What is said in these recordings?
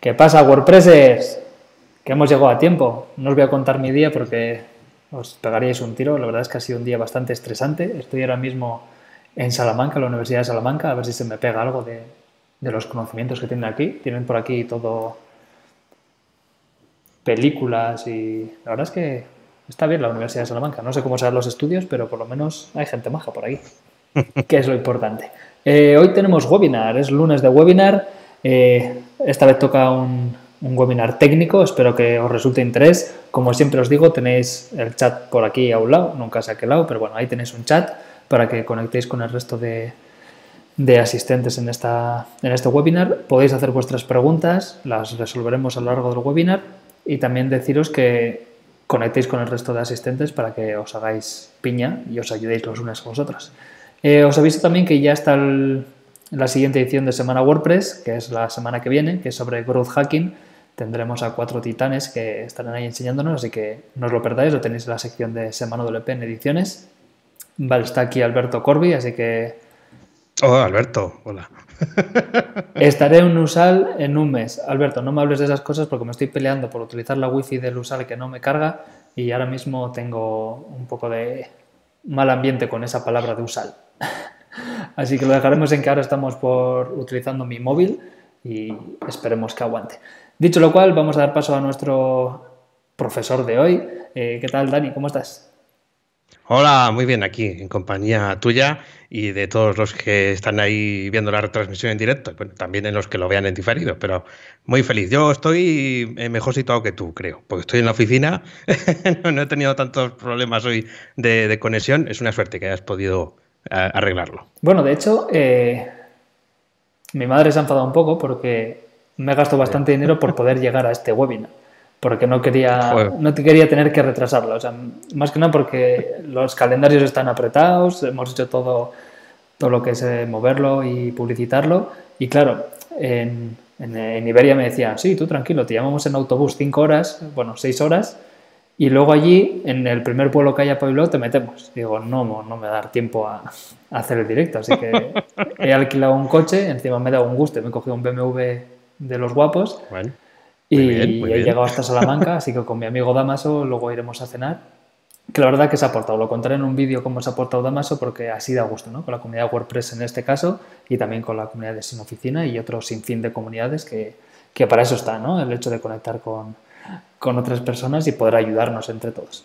¿Qué pasa, WordPressers? Que hemos llegado a tiempo. No os voy a contar mi día porque os pegaríais un tiro. La verdad es que ha sido un día bastante estresante. Estoy ahora mismo en Salamanca, en la Universidad de Salamanca, a ver si se me pega algo de, los conocimientos que tienen aquí. Tienen por aquí todo películas y la verdad es que está bien la Universidad de Salamanca. No sé cómo serán los estudios, pero por lo menos hay gente maja por ahí, que es lo importante. Eh, hoy tenemos webinar, es lunes de webinar. Eh, esta vez toca un, webinar técnico, espero que os resulte interés. Como siempre os digo, tenéis el chat por aquí a un lado, nunca sé a qué lado, pero bueno, ahí tenéis un chat para que conectéis con el resto de, asistentes en, esta, en este webinar. Podéis hacer vuestras preguntas, las resolveremos a lo largo del webinar y también deciros que conectéis con el resto de asistentes para que os hagáis piña y os ayudéis los unos a los otros. Eh, os aviso también que ya está el, la siguiente edición de Semana WordPress, que es la semana que viene, que es sobre growth hacking. Tendremos a cuatro titanes que estarán ahí enseñándonos, así que no os lo perdáis, lo tenéis en la sección de Semana WP en ediciones. Vale, está aquí Alberto Corby, así que... Hola, Alberto, hola. Estaré en Usal en un mes. Alberto, no me hables de esas cosas porque me estoy peleando por utilizar la wifi del Usal que no me carga y ahora mismo tengo un poco de mal ambiente con esa palabra de Usal. Así que lo dejaremos en que ahora estamos por utilizando mi móvil y esperemos que aguante. Dicho lo cual, vamos a dar paso a nuestro profesor de hoy. Eh, ¿Qué tal, Dani? ¿Cómo estás? Hola, muy bien aquí, en compañía tuya y de todos los que están ahí viendo la retransmisión en directo, también en los que lo vean en diferido, pero muy feliz. Yo estoy mejor situado que tú, creo, porque estoy en la oficina, no, he tenido tantos problemas hoy de, de conexión, es una suerte que hayas podido arreglarlo. Bueno, de hecho, eh, mi madre se ha enfadado un poco porque me gastó bastante dinero por poder llegar a este webinar. Porque no quería, quería tener que retrasarlo. más que nada porque los calendarios están apretados, hemos hecho todo, todo lo que es eh, moverlo y publicitarlo. Y claro, eh, en, Iberia me decían, sí, tú tranquilo, te llamamos en autobús cinco horas, bueno, seis horas, y luego allí, en el primer pueblo que haya Pueblo, te metemos. Digo, no, no me va a dar tiempo a, hacer el directo. Así que he alquilado un coche, encima me he dado un gusto, me he cogido un BMW de los guapos. y, he llegado hasta Salamanca, así que con mi amigo Damaso luego iremos a cenar. Que la verdad que se ha aportado, lo contaré en un vídeo cómo se ha aportado Damaso, porque así da gusto, ¿no? Con la comunidad WordPress en este caso y también con la comunidad de Sin Oficina y otro sinfín de comunidades que, que para eso está, ¿no? El hecho de conectar con, con otras personas y poder ayudarnos entre todos.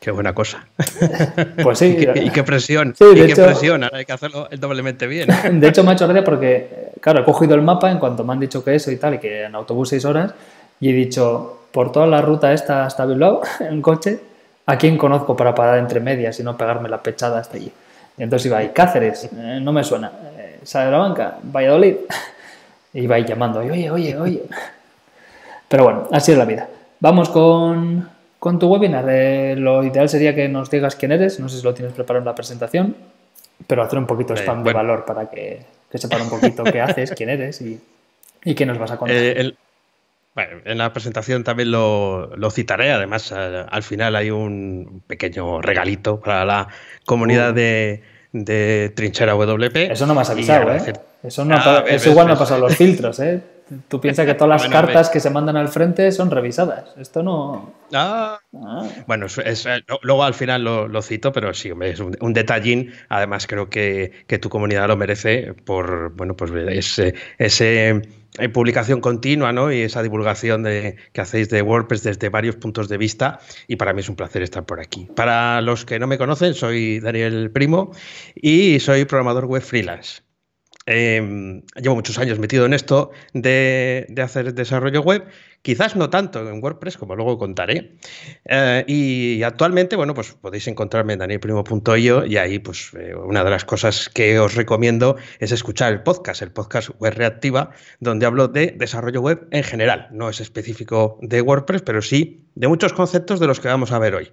Qué buena cosa. Pues sí. y, qué, presión. y qué eh, presión. hay que hacerlo doblemente bien. De hecho, me ha hecho gracia porque, eh, claro, he cogido el mapa en cuanto me han dicho que eso y tal, y que en autobús seis horas, y he dicho, por toda la ruta esta hasta Bilbao, en coche, ¿a quién conozco para parar entre medias y no pegarme la pechada hasta allí? Y entonces iba ahí, Cáceres, eh, no me suena. de la vaya a Valladolid. Y iba ahí llamando, oye, oye, oye. Pero bueno, así es la vida. Vamos con, tu webinar. Eh, lo ideal sería que nos digas quién eres. No sé si lo tienes preparado en la presentación, pero hacer un poquito de eh, spam de valor para que, que sepan un poquito qué haces, quién eres y, y, qué nos vas a contar. Eh, bueno, en la presentación también lo, citaré. Además, al, final hay un pequeño regalito para la comunidad uh. de, de Trinchera WP. Eso no me has avisado, ¿eh? Eso, no, ah, igual no ha pasado los filtros, ¿eh? Tú piensas que todas las cartas que se mandan al frente son revisadas. Esto no. Ah, ah. Bueno, eh, luego al final lo, cito, pero sí, es un, detallín. Además, creo que, tu comunidad lo merece por bueno, pues eh, ese, eh, publicación continua ¿no? y esa divulgación de, que hacéis de WordPress desde varios puntos de vista y para mí es un placer estar por aquí. Para los que no me conocen, soy Daniel Primo y soy programador web freelance. Em, llevo muchos años metido en esto de, hacer desarrollo web, quizás no tanto en WordPress, como luego contaré. Eh, y actualmente, bueno, pues podéis encontrarme en danielprimo.io y ahí, pues, eh, una de las cosas que os recomiendo es escuchar el podcast, el podcast Web Reactiva, donde hablo de desarrollo web en general. No es específico de WordPress, pero sí de muchos conceptos de los que vamos a ver hoy.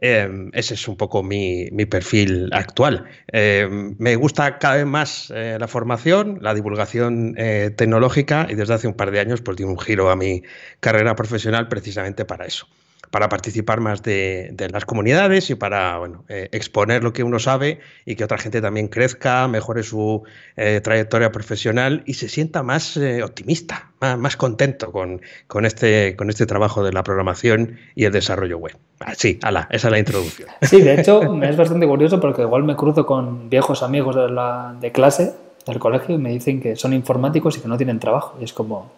Em, ese es un poco mi, perfil actual. Em, me gusta cada vez más eh, la formación, la divulgación eh, tecnológica y desde hace un par de años pues di un giro a mi carrera profesional precisamente para eso para participar más de, las comunidades y para bueno, eh, exponer lo que uno sabe y que otra gente también crezca, mejore su eh, trayectoria profesional y se sienta más eh, optimista, más, contento con, este, con este trabajo de la programación y el desarrollo web. Así, ah, ala, esa es la introducción. Sí, de hecho es bastante curioso porque igual me cruzo con viejos amigos de, la, de clase, del colegio, y me dicen que son informáticos y que no tienen trabajo. Y es como,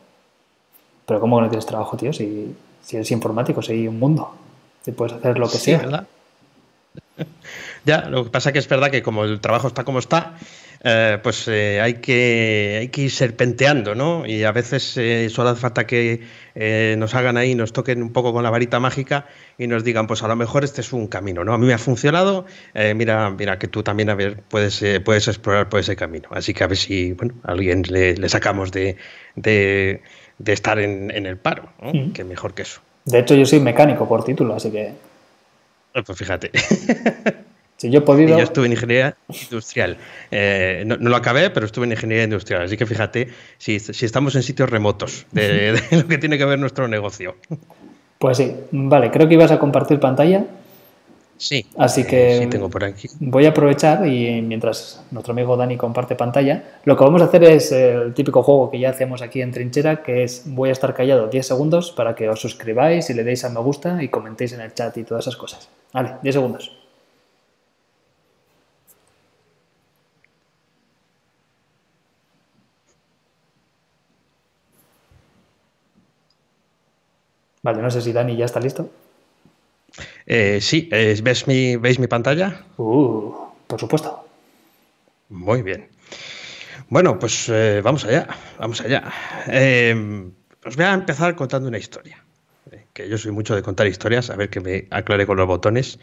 pero ¿cómo no tienes trabajo, tío? Si si eres informático, hay un mundo. Te puedes hacer lo que sea. ¿verdad? Ya, lo que pasa es que es verdad que como el trabajo está como está, eh, pues eh, hay, que, ir serpenteando, ¿no? Y a veces eh, solo hace falta que nos hagan ahí, nos toquen un poco con la varita mágica y nos digan, pues a lo mejor este es un camino, ¿no? A mí me ha funcionado, mira, mira que tú también a ver, puedes, puedes explorar por ese camino. Así que a ver si, bueno, a alguien le, sacamos de de estar en, el paro, ¿no? Mm. que mejor que eso. De hecho, yo soy mecánico por título, así que... Eh, pues fíjate. Si yo he podido... Yo estuve en ingeniería industrial. Eh, no, lo acabé, pero estuve en ingeniería industrial. Así que fíjate si, estamos en sitios remotos de, lo que tiene que ver nuestro negocio. Pues sí, vale, creo que ibas a compartir pantalla. Sí. Así eh, que voy a aprovechar y mientras nuestro amigo Dani comparte pantalla, lo que vamos a hacer es el típico juego que ya hacemos aquí en Trinchera, que es voy a estar callado 10 segundos para que os suscribáis y le deis a me gusta y comentéis en el chat y todas esas cosas. Vale, 10 segundos. Vale, no sé si Dani ya está listo. Eh, sí, ¿ves mi, ¿veis mi pantalla? Uh, por supuesto. Muy bien. Bueno, pues eh, vamos allá, vamos allá. Eh, os voy a empezar contando una historia, eh, que yo soy mucho de contar historias, a ver que me aclare con los botones.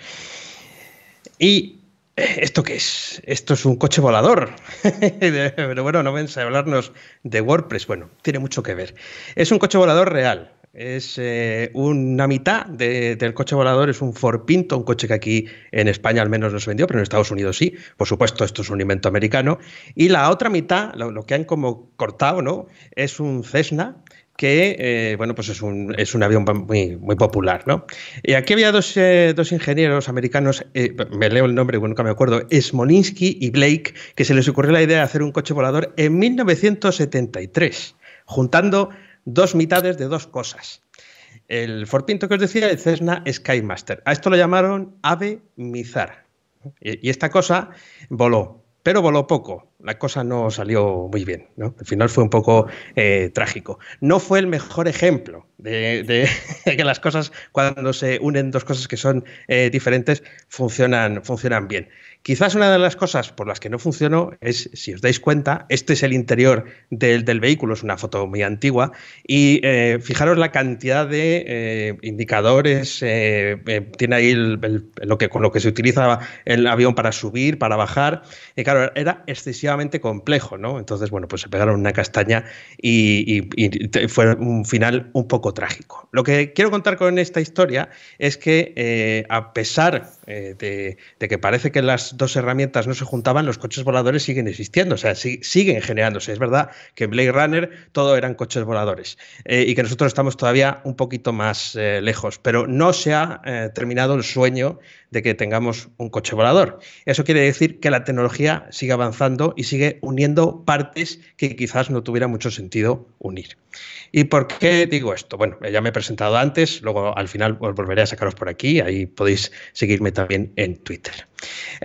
¿Y esto qué es? Esto es un coche volador. Pero bueno, no vense a hablarnos de WordPress, bueno, tiene mucho que ver. Es un coche volador real, es eh, una mitad del coche volador, es un Ford Pinto, un coche que aquí en España al menos no se vendió, pero en Estados Unidos sí. Por supuesto, esto es un invento americano. Y la otra mitad, lo, que han como cortado, ¿no? Es un Cessna, que eh, bueno, pues es un, es un avión muy, muy popular. ¿no? Y aquí había dos, eh, ingenieros americanos, me leo el nombre, bueno, nunca me acuerdo, es Smolinsky y Blake, que se les ocurrió la idea de hacer un coche volador en 1973, juntando dos mitades de dos cosas. El Forpinto que os decía, el Cessna Skymaster. A esto lo llamaron ave mizar. Y esta cosa voló, pero voló poco. La cosa no salió muy bien. Al final fue un poco eh, trágico. No fue el mejor ejemplo de, que las cosas, cuando se unen dos cosas que son eh, diferentes, funcionan, funcionan bien. Quizás una de las cosas por las que no funcionó es, si os dais cuenta, este es el interior del, vehículo, es una foto muy antigua, y eh, fijaros la cantidad de eh, indicadores, eh, tiene ahí lo que, con lo que se utilizaba el avión para subir, para bajar, y claro, era excesivamente complejo, ¿no? Entonces, bueno, pues se pegaron una castaña y, fue un final un poco trágico. Lo que quiero contar con esta historia es que, a pesar de que parece que las dos herramientas no se juntaban, los coches voladores siguen existiendo, o sea, siguen generándose. Es verdad que en Blade Runner todo eran coches voladores eh, y que nosotros estamos todavía un poquito más eh, lejos, pero no se ha eh, terminado el sueño de que tengamos un coche volador. Eso quiere decir que la tecnología sigue avanzando y sigue uniendo partes que quizás no tuviera mucho sentido unir. ¿Y por qué digo esto? Bueno, ya me he presentado antes, luego al final os volveré a sacaros por aquí, ahí podéis seguirme también en Twitter.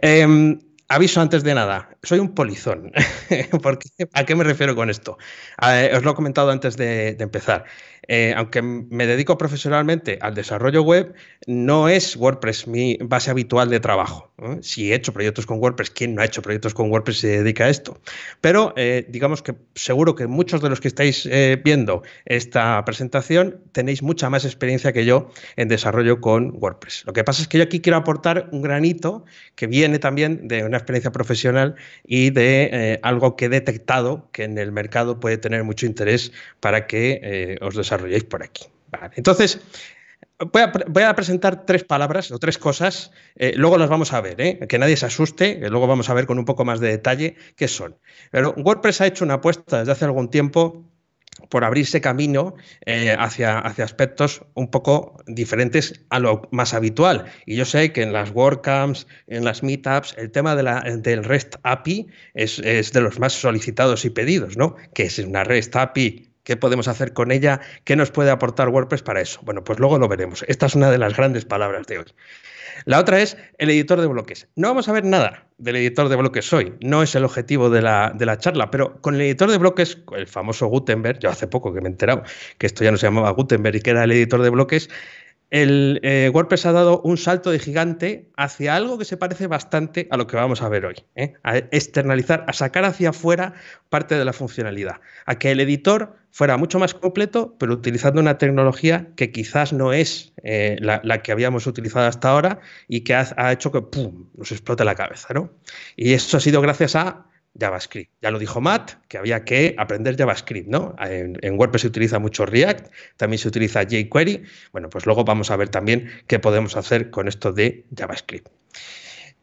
Em, aviso antes de nada, soy un polizón. ¿A qué me refiero con esto? Eh, os lo he comentado antes de, de empezar. Eh, aunque me dedico profesionalmente al desarrollo web, no es WordPress mi base habitual de trabajo. Si he hecho proyectos con WordPress, ¿quién no ha hecho proyectos con WordPress y se dedica a esto? Pero eh, digamos que seguro que muchos de los que estáis eh, viendo esta presentación tenéis mucha más experiencia que yo en desarrollo con WordPress. Lo que pasa es que yo aquí quiero aportar un granito que viene también de una experiencia profesional y de algo que he detectado que en el mercado puede tener mucho interés para que os desarrolléis por aquí. Entonces, Voy a, presentar tres palabras o tres cosas, eh, luego las vamos a ver, eh, que nadie se asuste, eh, luego vamos a ver con un poco más de detalle qué son. Pero WordPress ha hecho una apuesta desde hace algún tiempo por abrirse camino hacia, hacia, aspectos un poco diferentes a lo más habitual. Y yo sé que en las WordCamps, en las Meetups, el tema del REST API es, es, de los más solicitados y pedidos, ¿no? Que es una REST API ¿Qué podemos hacer con ella? ¿Qué nos puede aportar WordPress para eso? Bueno, pues luego lo veremos. Esta es una de las grandes palabras de hoy. La otra es el editor de bloques. No vamos a ver nada del editor de bloques hoy, no es el objetivo de la, de la charla, pero con el editor de bloques, el famoso Gutenberg, yo hace poco que me he enterado que esto ya no se llamaba Gutenberg y que era el editor de bloques, el eh, WordPress ha dado un salto de gigante hacia algo que se parece bastante a lo que vamos a ver hoy, ¿eh? a externalizar, a sacar hacia afuera parte de la funcionalidad, a que el editor fuera mucho más completo, pero utilizando una tecnología que quizás no es eh, la, que habíamos utilizado hasta ahora y que ha, ha hecho que ¡pum! nos explote la cabeza. ¿no? Y eso ha sido gracias a JavaScript. Ya lo dijo Matt, que había que aprender JavaScript, ¿no? En, WordPress se utiliza mucho React, también se utiliza jQuery. Bueno, pues luego vamos a ver también qué podemos hacer con esto de JavaScript.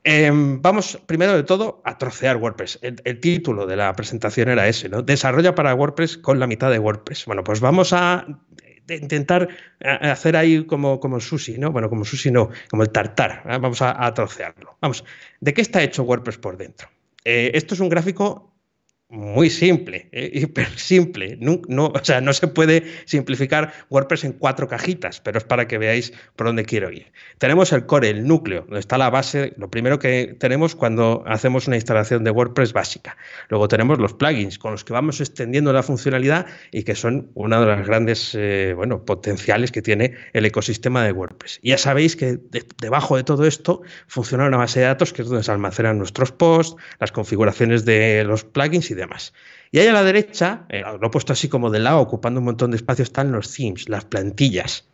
Em, vamos primero de todo a trocear WordPress. El, título de la presentación era ese, ¿no? Desarrolla para WordPress con la mitad de WordPress. Bueno, pues vamos a intentar eh, hacer ahí como, como sushi, ¿no? Bueno, como sushi no, como el tartar. Ah, vamos a trocearlo. Vamos, ¿de qué está hecho WordPress por dentro? Eh, esto es un gráfico muy simple, eh, hiper simple. No, o sea, no se puede simplificar WordPress en cuatro cajitas, pero es para que veáis por dónde quiero ir. Tenemos el core, el núcleo, donde está la base, lo primero que tenemos cuando hacemos una instalación de WordPress básica. Luego tenemos los plugins con los que vamos extendiendo la funcionalidad y que son una de las grandes eh, bueno, potenciales que tiene el ecosistema de WordPress. Y ya sabéis que debajo de todo esto funciona una base de datos que es donde se almacenan nuestros posts, las configuraciones de los plugins y y demás. Y ahí a la derecha, eh, lo he puesto así como de lado, ocupando un montón de espacio, están los themes, las plantillas.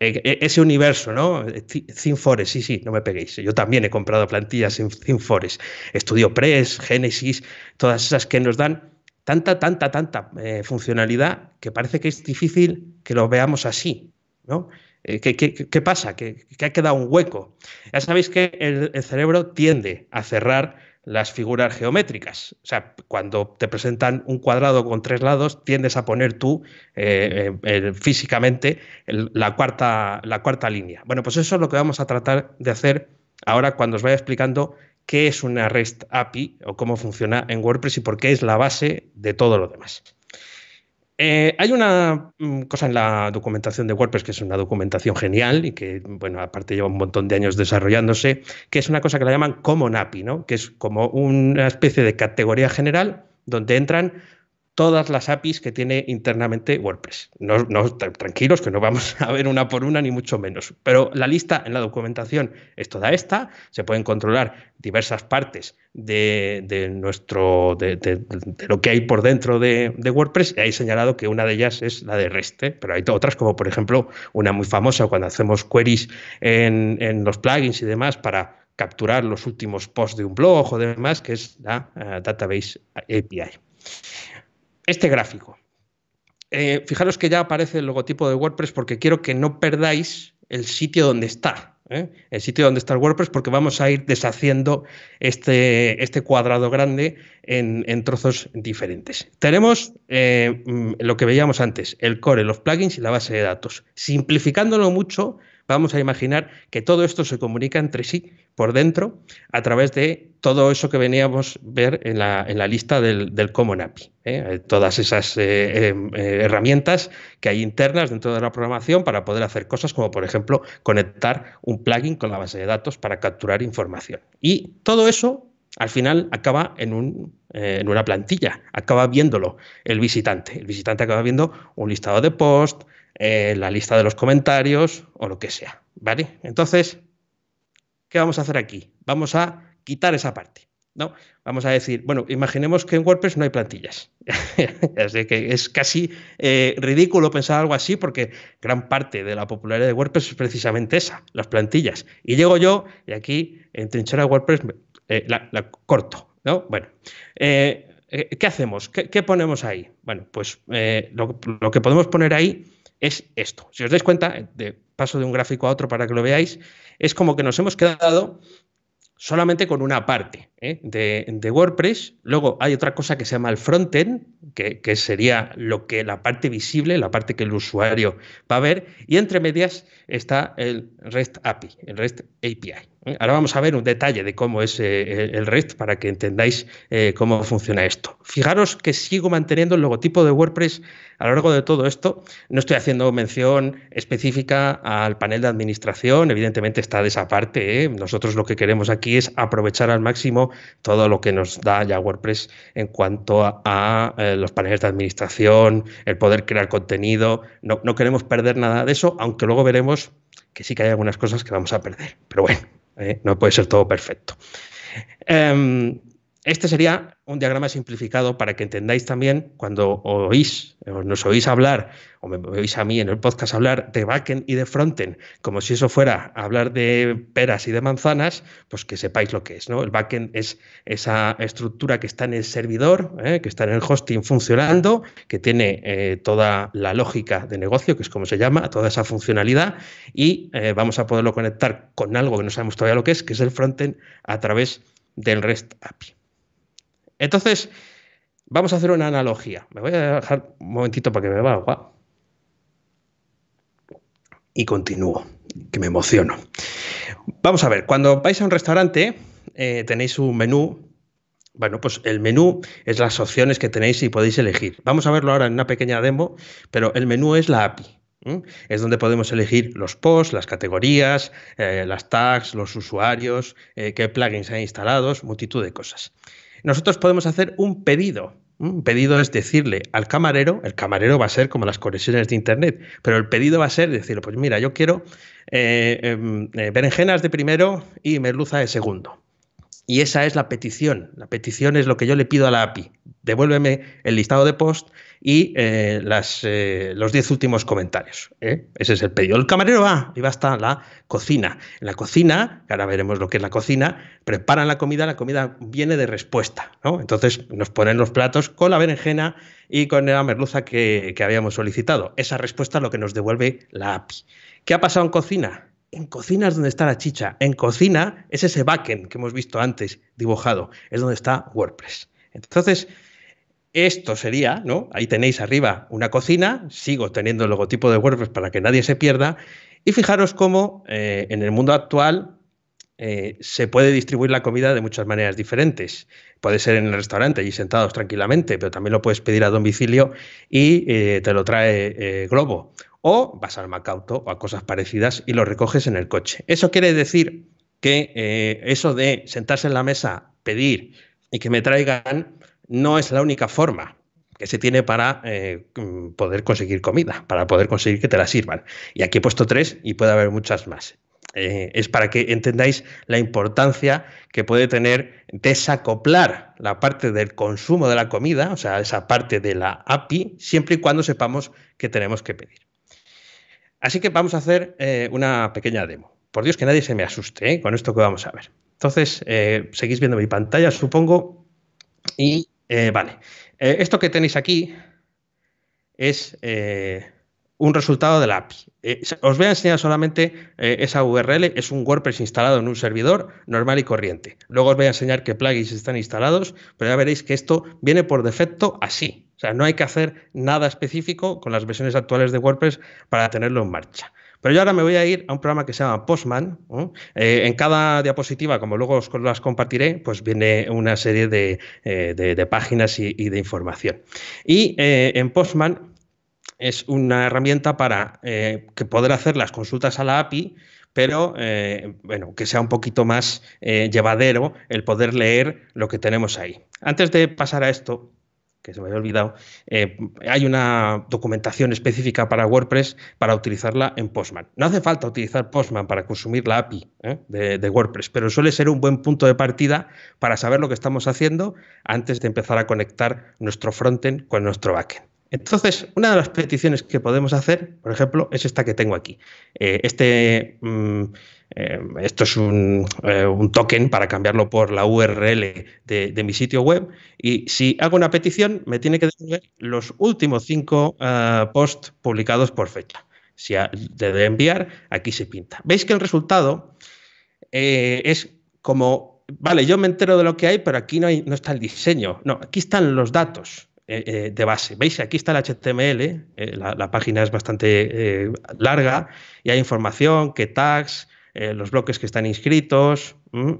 Eh, eh, ese universo, ¿no? Theme Forest, sí, sí, no me peguéis. Yo también he comprado plantillas en Theme Forest. estudio Press, Genesis, todas esas que nos dan tanta, tanta, tanta funcionalidad que parece que es difícil que lo veamos así, ¿no? ¿qué, qué, qué, pasa? Que, ha quedado un hueco. Ya sabéis que el cerebro tiende a cerrar las figuras geométricas. O sea, cuando te presentan un cuadrado con tres lados, tiendes a poner tú eh, eh, físicamente la, cuarta, la cuarta línea. Bueno, pues eso es lo que vamos a tratar de hacer ahora cuando os vaya explicando qué es una REST API o cómo funciona en WordPress y por qué es la base de todo lo demás. Eh, hay una mm, cosa en la documentación de WordPress que es una documentación genial y que, bueno, aparte lleva un montón de años desarrollándose, que es una cosa que la llaman Common API, ¿no? Que es como una especie de categoría general donde entran todas las APIs que tiene internamente WordPress. No, tranquilos, que no vamos a ver una por una, ni mucho menos. Pero la lista en la documentación es toda esta. Se pueden controlar diversas partes de, nuestro, de, lo que hay por dentro de, WordPress. Y ahí he señalado que una de ellas es la de REST, ¿eh? pero hay otras, como por ejemplo, una muy famosa cuando hacemos queries en, los plugins y demás para capturar los últimos posts de un blog o demás, que es la eh, Database API este gráfico. Eh, fijaros que ya aparece el logotipo de WordPress porque quiero que no perdáis el sitio donde está, ¿eh? el sitio donde está el WordPress, porque vamos a ir deshaciendo este, este cuadrado grande en, trozos diferentes. Tenemos eh, mm, lo que veíamos antes, el core, los plugins y la base de datos. Simplificándolo mucho, Vamos a imaginar que todo esto se comunica entre sí por dentro a través de todo eso que veníamos ver en la, lista del, Common API. ¿eh? Eh, todas esas eh, em, herramientas que hay internas dentro de la programación para poder hacer cosas como, por ejemplo, conectar un plugin con la base de datos para capturar información. Y todo eso al final acaba en, un, en, una plantilla, acaba viéndolo el visitante. El visitante acaba viendo un listado de posts. Eh, la lista de los comentarios o lo que sea. ¿Vale? Entonces, ¿qué vamos a hacer aquí? Vamos a quitar esa parte. ¿no? Vamos a decir, bueno, imaginemos que en WordPress no hay plantillas. Así que es casi eh, ridículo pensar algo así porque gran parte de la popularidad de WordPress es precisamente esa, las plantillas. Y llego yo y aquí en trinchera WordPress eh, la, corto. ¿no? Bueno, ¿qué hacemos? ¿Qué, ponemos ahí? Bueno, pues lo, lo que podemos poner ahí es esto. Si os dais cuenta, eh, de, paso de un gráfico a otro para que lo veáis, es como que nos hemos quedado solamente con una parte ¿eh? de, WordPress. Luego hay otra cosa que se llama el frontend, que, que sería lo que la parte visible, la parte que el usuario va a ver, y entre medias está el REST API, el REST API. Ahora vamos a ver un detalle de cómo es eh, el REST para que entendáis eh, cómo funciona esto. Fijaros que sigo manteniendo el logotipo de WordPress a lo largo de todo esto. No estoy haciendo mención específica al panel de administración, evidentemente está de esa parte. ¿eh? Nosotros lo que queremos aquí es aprovechar al máximo todo lo que nos da ya WordPress en cuanto a, los paneles de administración, el poder crear contenido. No, no queremos perder nada de eso, aunque luego veremos que sí que hay algunas cosas que vamos a perder. Pero bueno. Eh, no puede ser todo perfecto. Em, este sería un diagrama simplificado para que entendáis también cuando oís, o nos oís hablar, o me oís a mí en el podcast hablar de backend y de frontend, como si eso fuera hablar de peras y de manzanas, pues que sepáis lo que es. ¿no? El backend es esa estructura que está en el servidor, ¿eh? que está en el hosting funcionando, que tiene eh, toda la lógica de negocio, que es como se llama, toda esa funcionalidad, y eh, vamos a poderlo conectar con algo que no sabemos todavía lo que es, que es el frontend a través del REST API. Entonces, vamos a hacer una analogía. Me voy a dejar un momentito para que me va agua. Y continúo, que me emociono. Vamos a ver, cuando vais a un restaurante, eh, tenéis un menú. Bueno, pues el menú es las opciones que tenéis y podéis elegir. Vamos a verlo ahora en una pequeña demo, pero el menú es la API. Es donde podemos elegir los posts, las categorías, eh, las tags, los usuarios, eh, qué plugins hay instalados, multitud de cosas nosotros podemos hacer un pedido. Un pedido es decirle al camarero, el camarero va a ser como las conexiones de Internet, pero el pedido va a ser decirle, pues mira, yo quiero eh, em, eh, berenjenas de primero y merluza de segundo. Y esa es la petición. La petición es lo que yo le pido a la API. Devuélveme el listado de post y eh, eh, los diez últimos comentarios. ¿eh? Ese es el pedido. El camarero va y va hasta la cocina. En la cocina, ahora veremos lo que es la cocina, preparan la comida, la comida viene de respuesta. Entonces nos ponen los platos con la berenjena y con la merluza que, que habíamos solicitado. Esa respuesta es lo que nos devuelve la API. ¿Qué ha pasado en cocina? En cocina es donde está la chicha. En cocina es ese backend que hemos visto antes dibujado. Es donde está WordPress. Entonces, esto sería, ¿no? Ahí tenéis arriba una cocina, sigo teniendo el logotipo de WordPress para que nadie se pierda, y fijaros cómo eh, en el mundo actual eh, se puede distribuir la comida de muchas maneras diferentes. Puede ser en el restaurante y sentados tranquilamente, pero también lo puedes pedir a domicilio y eh, te lo trae Globo. O vas al Macauto o a cosas parecidas y lo recoges en el coche. Eso quiere decir que eso de sentarse en la mesa, pedir y que me traigan, no es la única forma que se tiene para eh, poder conseguir comida, para poder conseguir que te la sirvan. Y aquí he puesto tres y puede haber muchas más. Eh, es para que entendáis la importancia que puede tener desacoplar la parte del consumo de la comida, o sea, esa parte de la API, siempre y cuando sepamos que tenemos que pedir. Así que vamos a hacer eh, una pequeña demo. Por Dios que nadie se me asuste con esto que vamos a ver. Entonces, seguís viendo mi pantalla, supongo, y eh, vale, eh, esto que tenéis aquí es eh, un resultado de la API. os voy a enseñar solamente esa URL, es un WordPress instalado en un servidor normal y corriente. Luego os voy a enseñar qué plugins están instalados, pero ya veréis que esto viene por defecto así. O sea, no hay que hacer nada específico con las versiones actuales de WordPress para tenerlo en marcha. Pero yo ahora me voy a ir a un programa que se llama Postman. Eh, en cada diapositiva, como luego os las compartiré, pues viene una serie de, eh, páginas y, de información. Y eh, en Postman es una herramienta para que poder hacer las consultas a la API pero bueno, que sea un poquito más llevadero el poder leer lo que tenemos ahí. Antes de pasar a esto, que se me había olvidado, eh, hay una documentación específica para WordPress para utilizarla en Postman. No hace falta utilizar Postman para consumir la API ¿eh? de, WordPress, pero suele ser un buen punto de partida para saber lo que estamos haciendo antes de empezar a conectar nuestro frontend con nuestro backend. Entonces, una de las peticiones que podemos hacer, por ejemplo, es esta que tengo aquí. Eh, este. Mm, eh, esto es eh, un, token para cambiarlo por la URL de, mi sitio web y si hago una petición me tiene que devolver los últimos cinco eh, posts publicados por fecha. Si te de enviar, aquí se pinta. Veis que el resultado es como, vale, yo me entero de lo que hay, pero aquí no, está el diseño. No, aquí están los datos de base. Veis, aquí está el HTML, la, página es bastante larga y hay información, que tags, eh, los bloques que están inscritos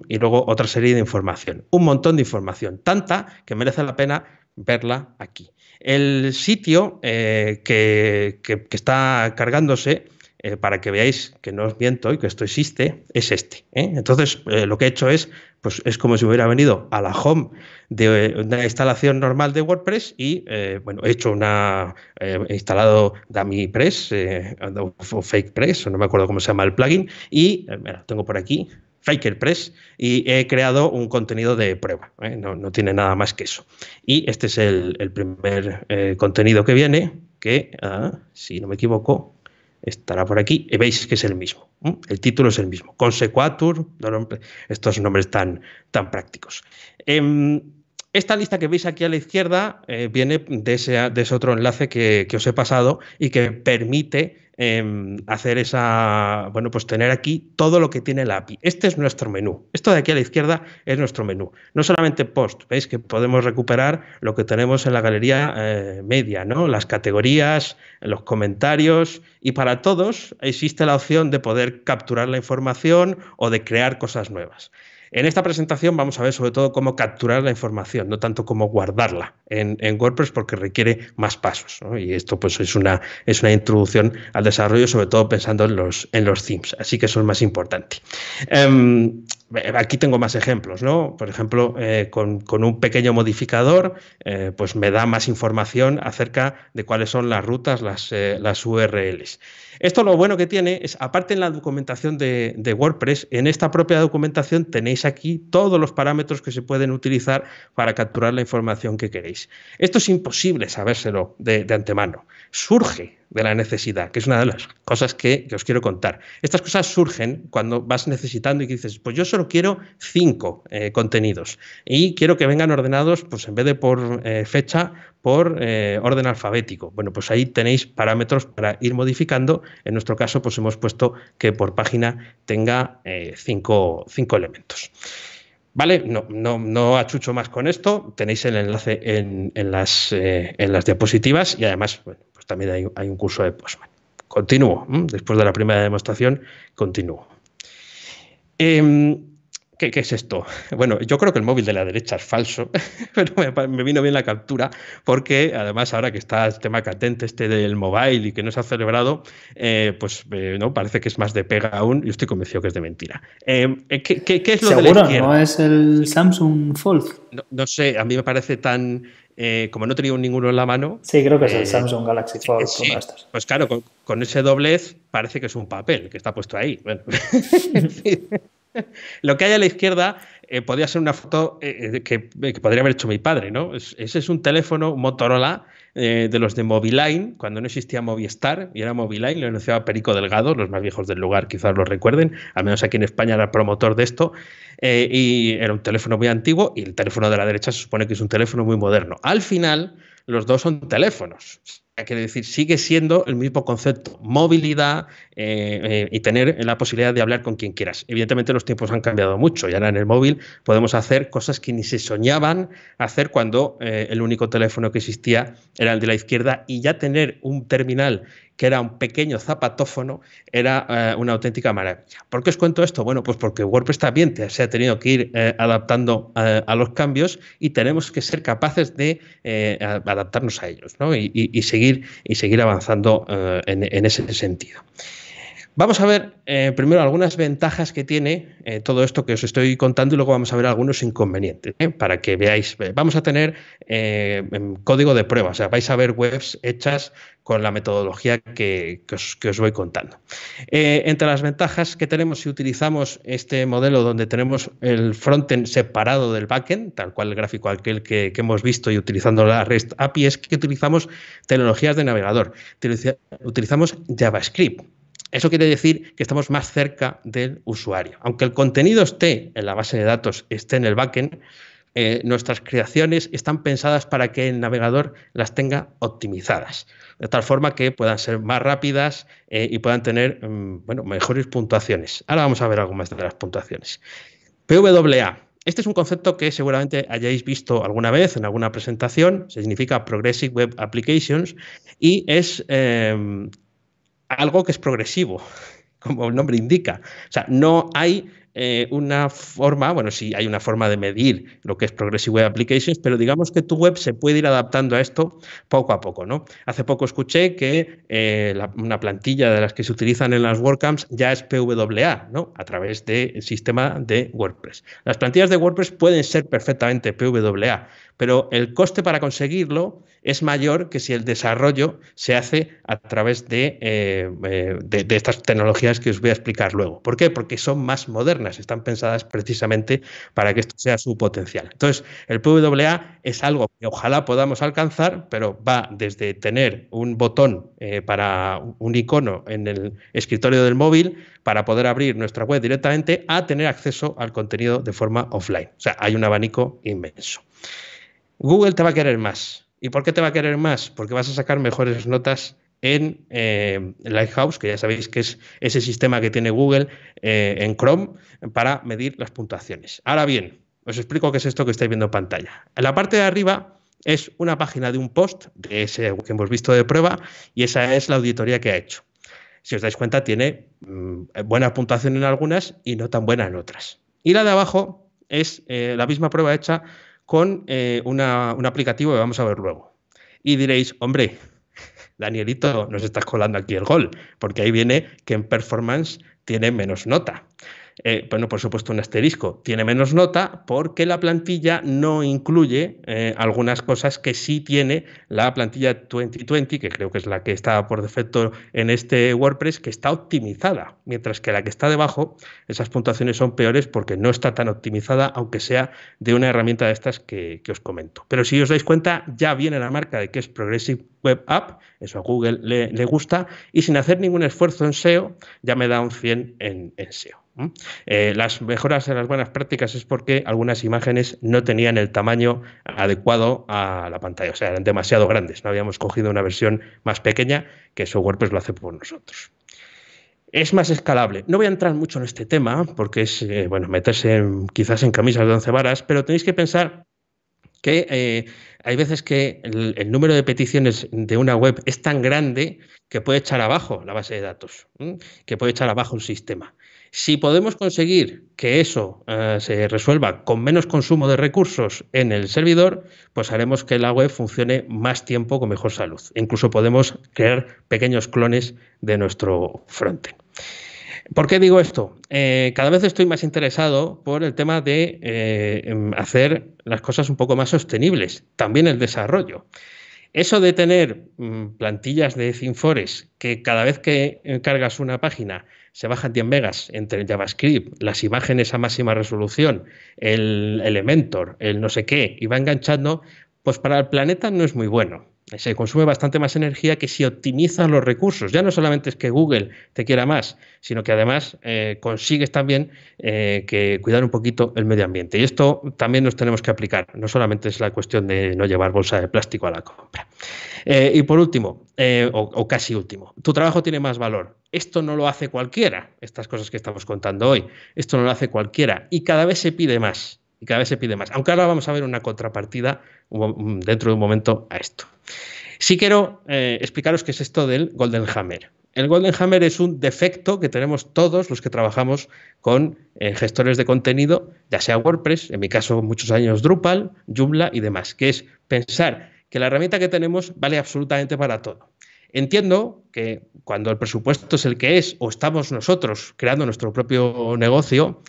y luego otra serie de información. Un montón de información, tanta que merece la pena verla aquí. El sitio eh, que, está cargándose eh, para que veáis que no os miento y que esto existe, es este. ¿eh? Entonces, eh, lo que he hecho es, pues es como si hubiera venido a la home de una instalación normal de WordPress y, bueno, he hecho una, he instalado Dummy Press o Fake Press, o no me acuerdo cómo se llama el plugin, y, mira, tengo por aquí, Faker y he creado un contenido de prueba. No, tiene nada más que eso. Y este es el, primer contenido que viene, que, ah, si no me equivoco, estará por aquí, y veis que es el mismo. El título es el mismo. Consecuatur. estos nombres tan, tan prácticos. Em, esta lista que veis aquí a la izquierda eh, viene de ese, de otro enlace que, que, os he pasado y que permite Em, hacer esa, bueno, pues tener aquí todo lo que tiene la API. Este es nuestro menú. Esto de aquí a la izquierda es nuestro menú. No solamente post, veis que podemos recuperar lo que tenemos en la galería eh, media, ¿no? Las categorías, los comentarios y para todos existe la opción de poder capturar la información o de crear cosas nuevas. En esta presentación vamos a ver sobre todo cómo capturar la información, no tanto cómo guardarla en, WordPress porque requiere más pasos. Y esto pues es una, es una introducción al desarrollo, sobre todo pensando en los, en los themes. Así que eso es más importante. Em, aquí tengo más ejemplos, Por ejemplo, eh, con, un pequeño modificador, eh, pues me da más información acerca de cuáles son las rutas, las, eh, URLs. Esto lo bueno que tiene es, aparte en la documentación de WordPress, en esta propia documentación tenéis aquí todos los parámetros que se pueden utilizar para capturar la información que queréis. Esto es imposible sabérselo de antemano. Surge de la necesidad, que es una de las cosas que, os quiero contar. Estas cosas surgen cuando vas necesitando y dices, pues yo solo quiero cinco eh, contenidos y quiero que vengan ordenados, pues en vez de por eh, fecha, por eh, orden alfabético. Bueno, pues ahí tenéis parámetros para ir modificando. En nuestro caso, pues hemos puesto que por página tenga cinco, elementos. Vale, no, no, no achucho más con esto. Tenéis el enlace en, las, en las diapositivas y además pues también hay, un curso de Postman. Continúo, después de la primera demostración, continúo. Em, ¿Qué, es esto? Bueno, yo creo que el móvil de la derecha es falso, pero me, vino bien la captura porque además ahora que está el tema catente este del mobile y que no se ha celebrado, eh, pues eh, no parece que es más de pega aún y estoy convencido que es de mentira. Em, eh, ¿qué, es lo ¿Seguro? de la ¿No es el Samsung Fold? no, sé, a mí me parece tan eh, como no tenía ninguno en la mano. Sí, creo que es el eh, Samsung Galaxy Fold. Eh, pues claro, con, ese doblez parece que es un papel que está puesto ahí. Lo que hay a la izquierda podría ser una foto que, podría haber hecho mi padre, ¿no? ese es un teléfono, Motorola, eh, de los de Moviline, cuando no existía Movistar y era Moviline, lo anunciaba Perico Delgado, los más viejos del lugar quizás lo recuerden, al menos aquí en España era promotor de esto, eh, y era un teléfono muy antiguo y el teléfono de la derecha se supone que es un teléfono muy moderno. Al final, los dos son teléfonos eh, Quiere decir, sigue siendo el mismo concepto, movilidad eh, eh, y tener la posibilidad de hablar con quien quieras. Evidentemente los tiempos han cambiado mucho y ahora en el móvil podemos hacer cosas que ni se soñaban hacer cuando el único teléfono que existía era el de la izquierda y ya tener un terminal que era un pequeño zapatófono, era eh, una auténtica maravilla. ¿Por qué os cuento esto? Bueno, pues porque WordPress también se ha tenido que ir eh, adaptando eh, a, los cambios y tenemos que ser capaces de adaptarnos a ellos y, seguir, y seguir avanzando en ese sentido. Vamos a ver eh, primero algunas ventajas que tiene eh, todo esto que os estoy contando y luego vamos a ver algunos inconvenientes ¿eh? para que veáis. Vamos a tener em, código de prueba, o sea, vais a ver webs hechas con la metodología que, os, voy contando. entre las ventajas que tenemos si utilizamos este modelo donde tenemos el frontend separado del backend, tal cual el gráfico aquel que, que hemos visto y utilizando la REST API, es que utilizamos tecnologías de navegador, utilizamos JavaScript eso quiere decir que estamos más cerca del usuario. Aunque el contenido esté en la base de datos, esté en el backend, eh, nuestras creaciones están pensadas para que el navegador las tenga optimizadas, de tal forma que puedan ser más rápidas eh, y puedan tener mm, bueno, mejores puntuaciones. Ahora vamos a ver algo más de las puntuaciones. PWA. Este es un concepto que seguramente hayáis visto alguna vez en alguna presentación, significa Progressive Web Applications, y es eh, algo que es progresivo, como el nombre indica. O sea, no hay eh, una forma, bueno, sí hay una forma de medir lo que es Progressive Web Applications, pero digamos que tu web se puede ir adaptando a esto poco a poco, ¿no? Hace poco escuché que eh, una plantilla de las que se utilizan en las WordCamps ya es PWA, ¿no? A través del sistema de WordPress. Las plantillas de WordPress pueden ser perfectamente PWA, pero el coste para conseguirlo es mayor que si el desarrollo se hace a través de eh, estas tecnologías que os voy a explicar luego. ¿Por qué? Porque son más modernas están pensadas precisamente para que esto sea su potencial. Entonces, el PWA es algo que ojalá podamos alcanzar, pero va desde tener un botón eh, para un icono en el escritorio del móvil para poder abrir nuestra web directamente a tener acceso al contenido de forma offline. O sea, hay un abanico inmenso. Google te va a querer más. ¿Y por qué te va a querer más? Porque vas a sacar mejores notas en eh, Lighthouse, que ya sabéis que es ese sistema que tiene Google eh, en Chrome para medir las puntuaciones. Ahora bien, os explico qué es esto que estáis viendo en pantalla. En la parte de arriba es una página de un post de ese que hemos visto de prueba y esa es la auditoría que ha hecho. Si os dais cuenta, tiene mm, buena puntuación en algunas y no tan buena en otras. Y la de abajo es eh, la misma prueba hecha con un aplicativo que vamos a ver luego. Y diréis, hombre, Danielito, nos estás colando aquí el gol, porque ahí viene que en performance tiene menos nota. Eh, bueno, por supuesto un asterisco, tiene menos nota porque la plantilla no incluye eh, algunas cosas que sí tiene la plantilla 2020, que creo que es la que está por defecto en este WordPress, que está optimizada, mientras que la que está debajo, esas puntuaciones son peores porque no está tan optimizada, aunque sea de una herramienta de estas que, os comento. Pero si os dais cuenta, ya viene la marca de que es Progressive Web App, eso a Google le, gusta, y sin hacer ningún esfuerzo en SEO, ya me da un 100 en SEO. ¿Mm? Eh, las mejoras en las buenas prácticas es porque algunas imágenes no tenían el tamaño adecuado a la pantalla, o sea, eran demasiado grandes. No habíamos cogido una versión más pequeña que WordPress pues, lo hace por nosotros. Es más escalable. No voy a entrar mucho en este tema porque es eh, bueno meterse quizás en camisas de once varas, pero tenéis que pensar que eh, hay veces que el, número de peticiones de una web es tan grande que puede echar abajo la base de datos, que puede echar abajo un sistema. Si podemos conseguir que eso eh, se resuelva con menos consumo de recursos en el servidor, pues haremos que la web funcione más tiempo con mejor salud. Incluso podemos crear pequeños clones de nuestro frontend. ¿Por qué digo esto? Eh, cada vez estoy más interesado por el tema de eh, em, hacer las cosas un poco más sostenibles, también el desarrollo. Eso de tener mm, plantillas de Zinfores que cada vez que cargas una página se bajan 10 megas entre el JavaScript, las imágenes a máxima resolución, el Elementor, el no sé qué, y va enganchando, pues para el planeta no es muy bueno se consume bastante más energía que si optimizan los recursos. Ya no solamente es que Google te quiera más, sino que además eh, consigues también eh, que cuidar un poquito el medio ambiente. Y esto también nos tenemos que aplicar. No solamente es la cuestión de no llevar bolsa de plástico a la compra. Eh, y por último, o casi último, tu trabajo tiene más valor. Esto no lo hace cualquiera, estas cosas que estamos contando hoy. Esto no lo hace cualquiera y cada vez se pide más y cada vez se pide más. Aunque ahora vamos a ver una contrapartida mm, dentro de un momento a esto. Sí quiero eh, explicaros qué es esto del Golden Hammer. El Golden Hammer es un defecto que tenemos todos los que trabajamos con eh, gestores de contenido, ya sea WordPress, en mi caso muchos años Drupal, Joomla y demás, que es pensar que la herramienta que tenemos vale absolutamente para todo. Entiendo que cuando el presupuesto es el que es o estamos nosotros creando nuestro propio negocio,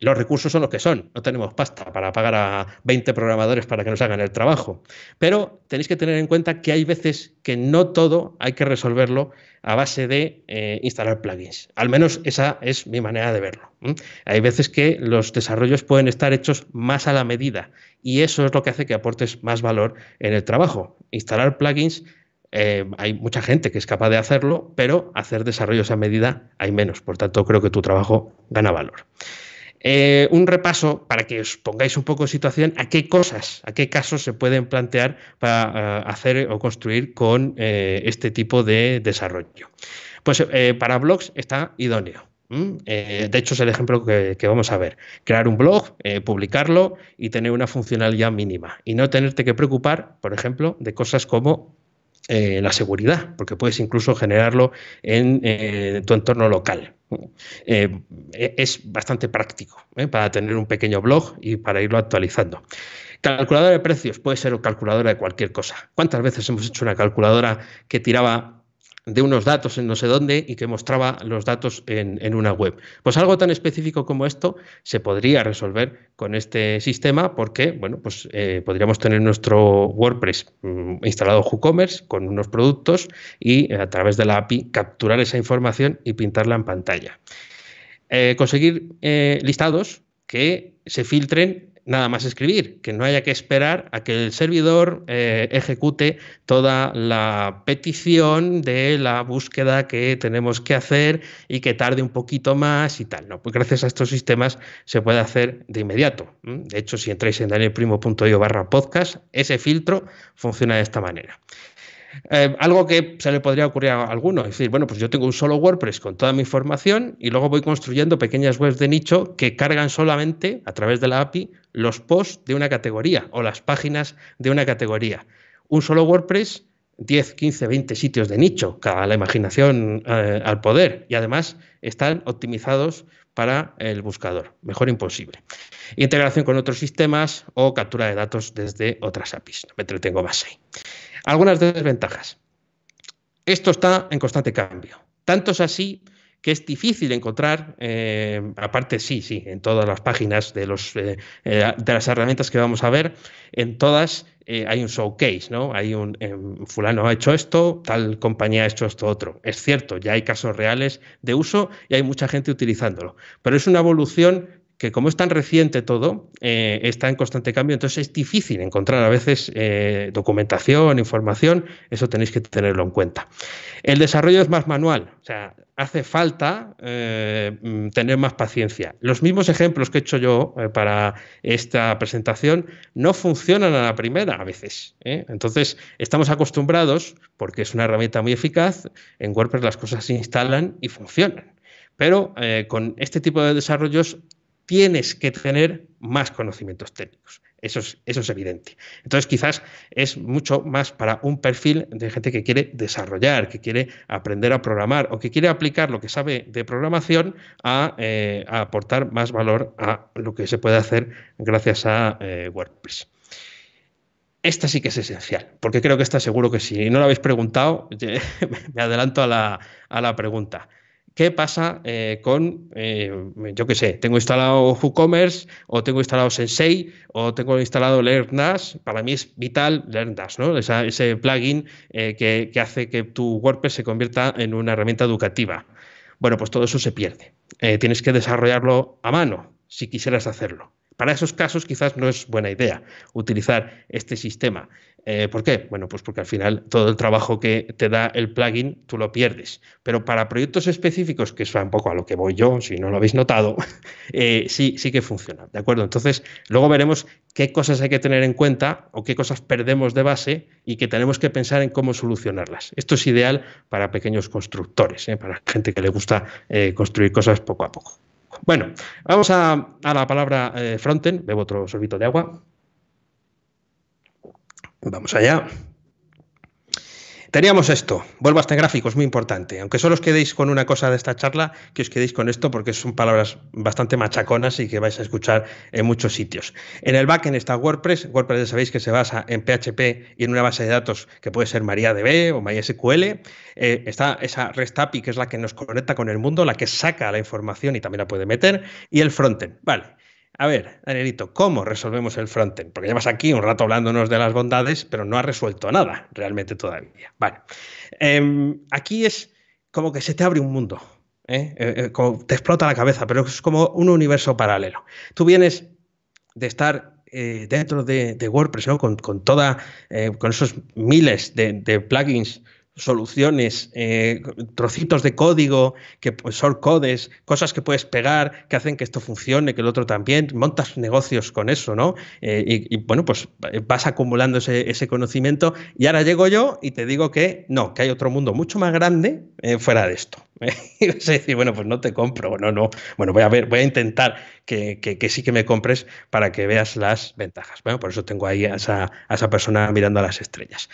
los recursos son los que son. No tenemos pasta para pagar a 20 programadores para que nos hagan el trabajo. Pero tenéis que tener en cuenta que hay veces que no todo hay que resolverlo a base de eh, instalar plugins. Al menos esa es mi manera de verlo. Hay veces que los desarrollos pueden estar hechos más a la medida y eso es lo que hace que aportes más valor en el trabajo. Instalar plugins eh, hay mucha gente que es capaz de hacerlo, pero hacer desarrollos a medida hay menos. Por tanto, creo que tu trabajo gana valor. Eh, un repaso para que os pongáis un poco en situación a qué cosas, a qué casos se pueden plantear para eh, hacer o construir con eh, este tipo de desarrollo. Pues para blogs está idóneo. de hecho, es el ejemplo que, que, vamos a ver. Crear un blog, publicarlo y tener una funcionalidad mínima. Y no tenerte que preocupar, por ejemplo, de cosas como la seguridad, porque puedes incluso generarlo en tu entorno local. Eh, e-, es bastante práctico ¿eh? para tener un pequeño blog y para irlo actualizando. Calculadora de precios puede ser calculadora de cualquier cosa. ¿Cuántas veces hemos hecho una calculadora que tiraba de unos datos en no sé dónde y que mostraba los datos en, una web. Pues algo tan específico como esto se podría resolver con este sistema porque, bueno, pues eh, podríamos tener nuestro WordPress mm, instalado WooCommerce con unos productos y eh, a través de la API capturar esa información y pintarla en pantalla. Eh, conseguir listados que se filtren nada más escribir, que no haya que esperar a que el servidor eh, ejecute toda la petición de la búsqueda que tenemos que hacer y que tarde un poquito más y tal. No, pues gracias a estos sistemas se puede hacer de inmediato. De hecho, si entráis en danielprimo.io barra podcast, ese filtro funciona de esta manera. Eh, algo que se le podría ocurrir a alguno, es decir, bueno, pues yo tengo un solo WordPress con toda mi información y luego voy construyendo pequeñas webs de nicho que cargan solamente a través de la API los posts de una categoría o las páginas de una categoría. Un solo WordPress, 10, 15, 20 sitios de nicho, cada la imaginación eh, al poder y además están optimizados para el buscador, mejor imposible. Integración con otros sistemas o captura de datos desde otras APIs. No me entretengo más ahí. Algunas desventajas. Esto está en constante cambio. Tanto es así que es difícil encontrar, eh, aparte sí, sí, en todas las páginas de, los, eh, eh, de las herramientas que vamos a ver, en todas hay un showcase, ¿no? Hay un fulano ha hecho esto, tal compañía ha hecho esto otro. Es cierto, ya hay casos reales de uso y hay mucha gente utilizándolo, pero es una evolución que como es tan reciente todo, eh, está en constante cambio, entonces es difícil encontrar a veces eh, documentación, información, eso tenéis que tenerlo en cuenta. El desarrollo es más manual, o sea, hace falta eh, mm, tener más paciencia. Los mismos ejemplos que he hecho yo para esta presentación no funcionan a la primera a veces. Entonces, estamos acostumbrados, porque es una herramienta muy eficaz, en WordPress las cosas se instalan y funcionan. Pero con este tipo de desarrollos tienes que tener más conocimientos técnicos. Eso es, eso es evidente. Entonces, quizás es mucho más para un perfil de gente que quiere desarrollar, que quiere aprender a programar o que quiere aplicar lo que sabe de programación a, eh, aportar más valor a lo que se puede hacer gracias a eh, WordPress. Esta sí que es esencial, porque creo que está seguro que si no lo habéis preguntado, me adelanto a la pregunta. ¿Qué pasa eh, con, eh, yo qué sé, tengo instalado WooCommerce o tengo instalado Sensei o tengo instalado LearnDash? Para mí es vital LearnDash, ¿no? ese plugin eh, que hace que tu WordPress se convierta en una herramienta educativa. Bueno, pues todo eso se pierde. tienes que desarrollarlo a mano si quisieras hacerlo. Para esos casos quizás no es buena idea utilizar este sistema. Eh, ¿Por qué? Bueno, pues porque al final todo el trabajo que te da el plugin tú lo pierdes. Pero para proyectos específicos, que es un poco a lo que voy yo, si no lo habéis notado, eh, sí, sí que funciona. ¿De acuerdo? Entonces, luego veremos qué cosas hay que tener en cuenta o qué cosas perdemos de base y que tenemos que pensar en cómo solucionarlas. Esto es ideal para pequeños constructores, ¿eh? para gente que le gusta construir cosas poco a poco. Bueno, vamos a, la palabra eh, frontend. Bebo otro sorbito de agua. Vamos allá teníamos esto. Vuelvo a este gráfico, es muy importante. Aunque solo os quedéis con una cosa de esta charla, que os quedéis con esto porque son palabras bastante machaconas y que vais a escuchar en muchos sitios. En el backend está WordPress. WordPress ya sabéis que se basa en PHP y en una base de datos que puede ser MariaDB o MySQL. Eh, está esa REST API que es la que nos conecta con el mundo, la que saca la información y también la puede meter. Y el frontend. Vale. A ver, Danielito, ¿cómo resolvemos el frontend? Porque llevas aquí un rato hablándonos de las bondades, pero no has resuelto nada realmente todavía. Vale. Em, aquí es como que se te abre un mundo. ¿eh? Eh, eh, te explota la cabeza, pero es como un universo paralelo. Tú vienes de estar dentro de, WordPress, Con, toda, con esos miles de, de plugins soluciones, eh, trocitos de código, que pues, son codes, cosas que puedes pegar, que hacen que esto funcione, que el otro también, montas negocios con eso, ¿no? Eh, y, bueno, pues eh, vas acumulando ese, conocimiento y ahora llego yo y te digo que no, que hay otro mundo mucho más grande fuera de esto. y vas a decir, bueno, pues no te compro, no, no. Bueno, voy a ver, voy a intentar que, sí que me compres para que veas las ventajas. Bueno, por eso tengo ahí a esa, a esa persona mirando a las estrellas.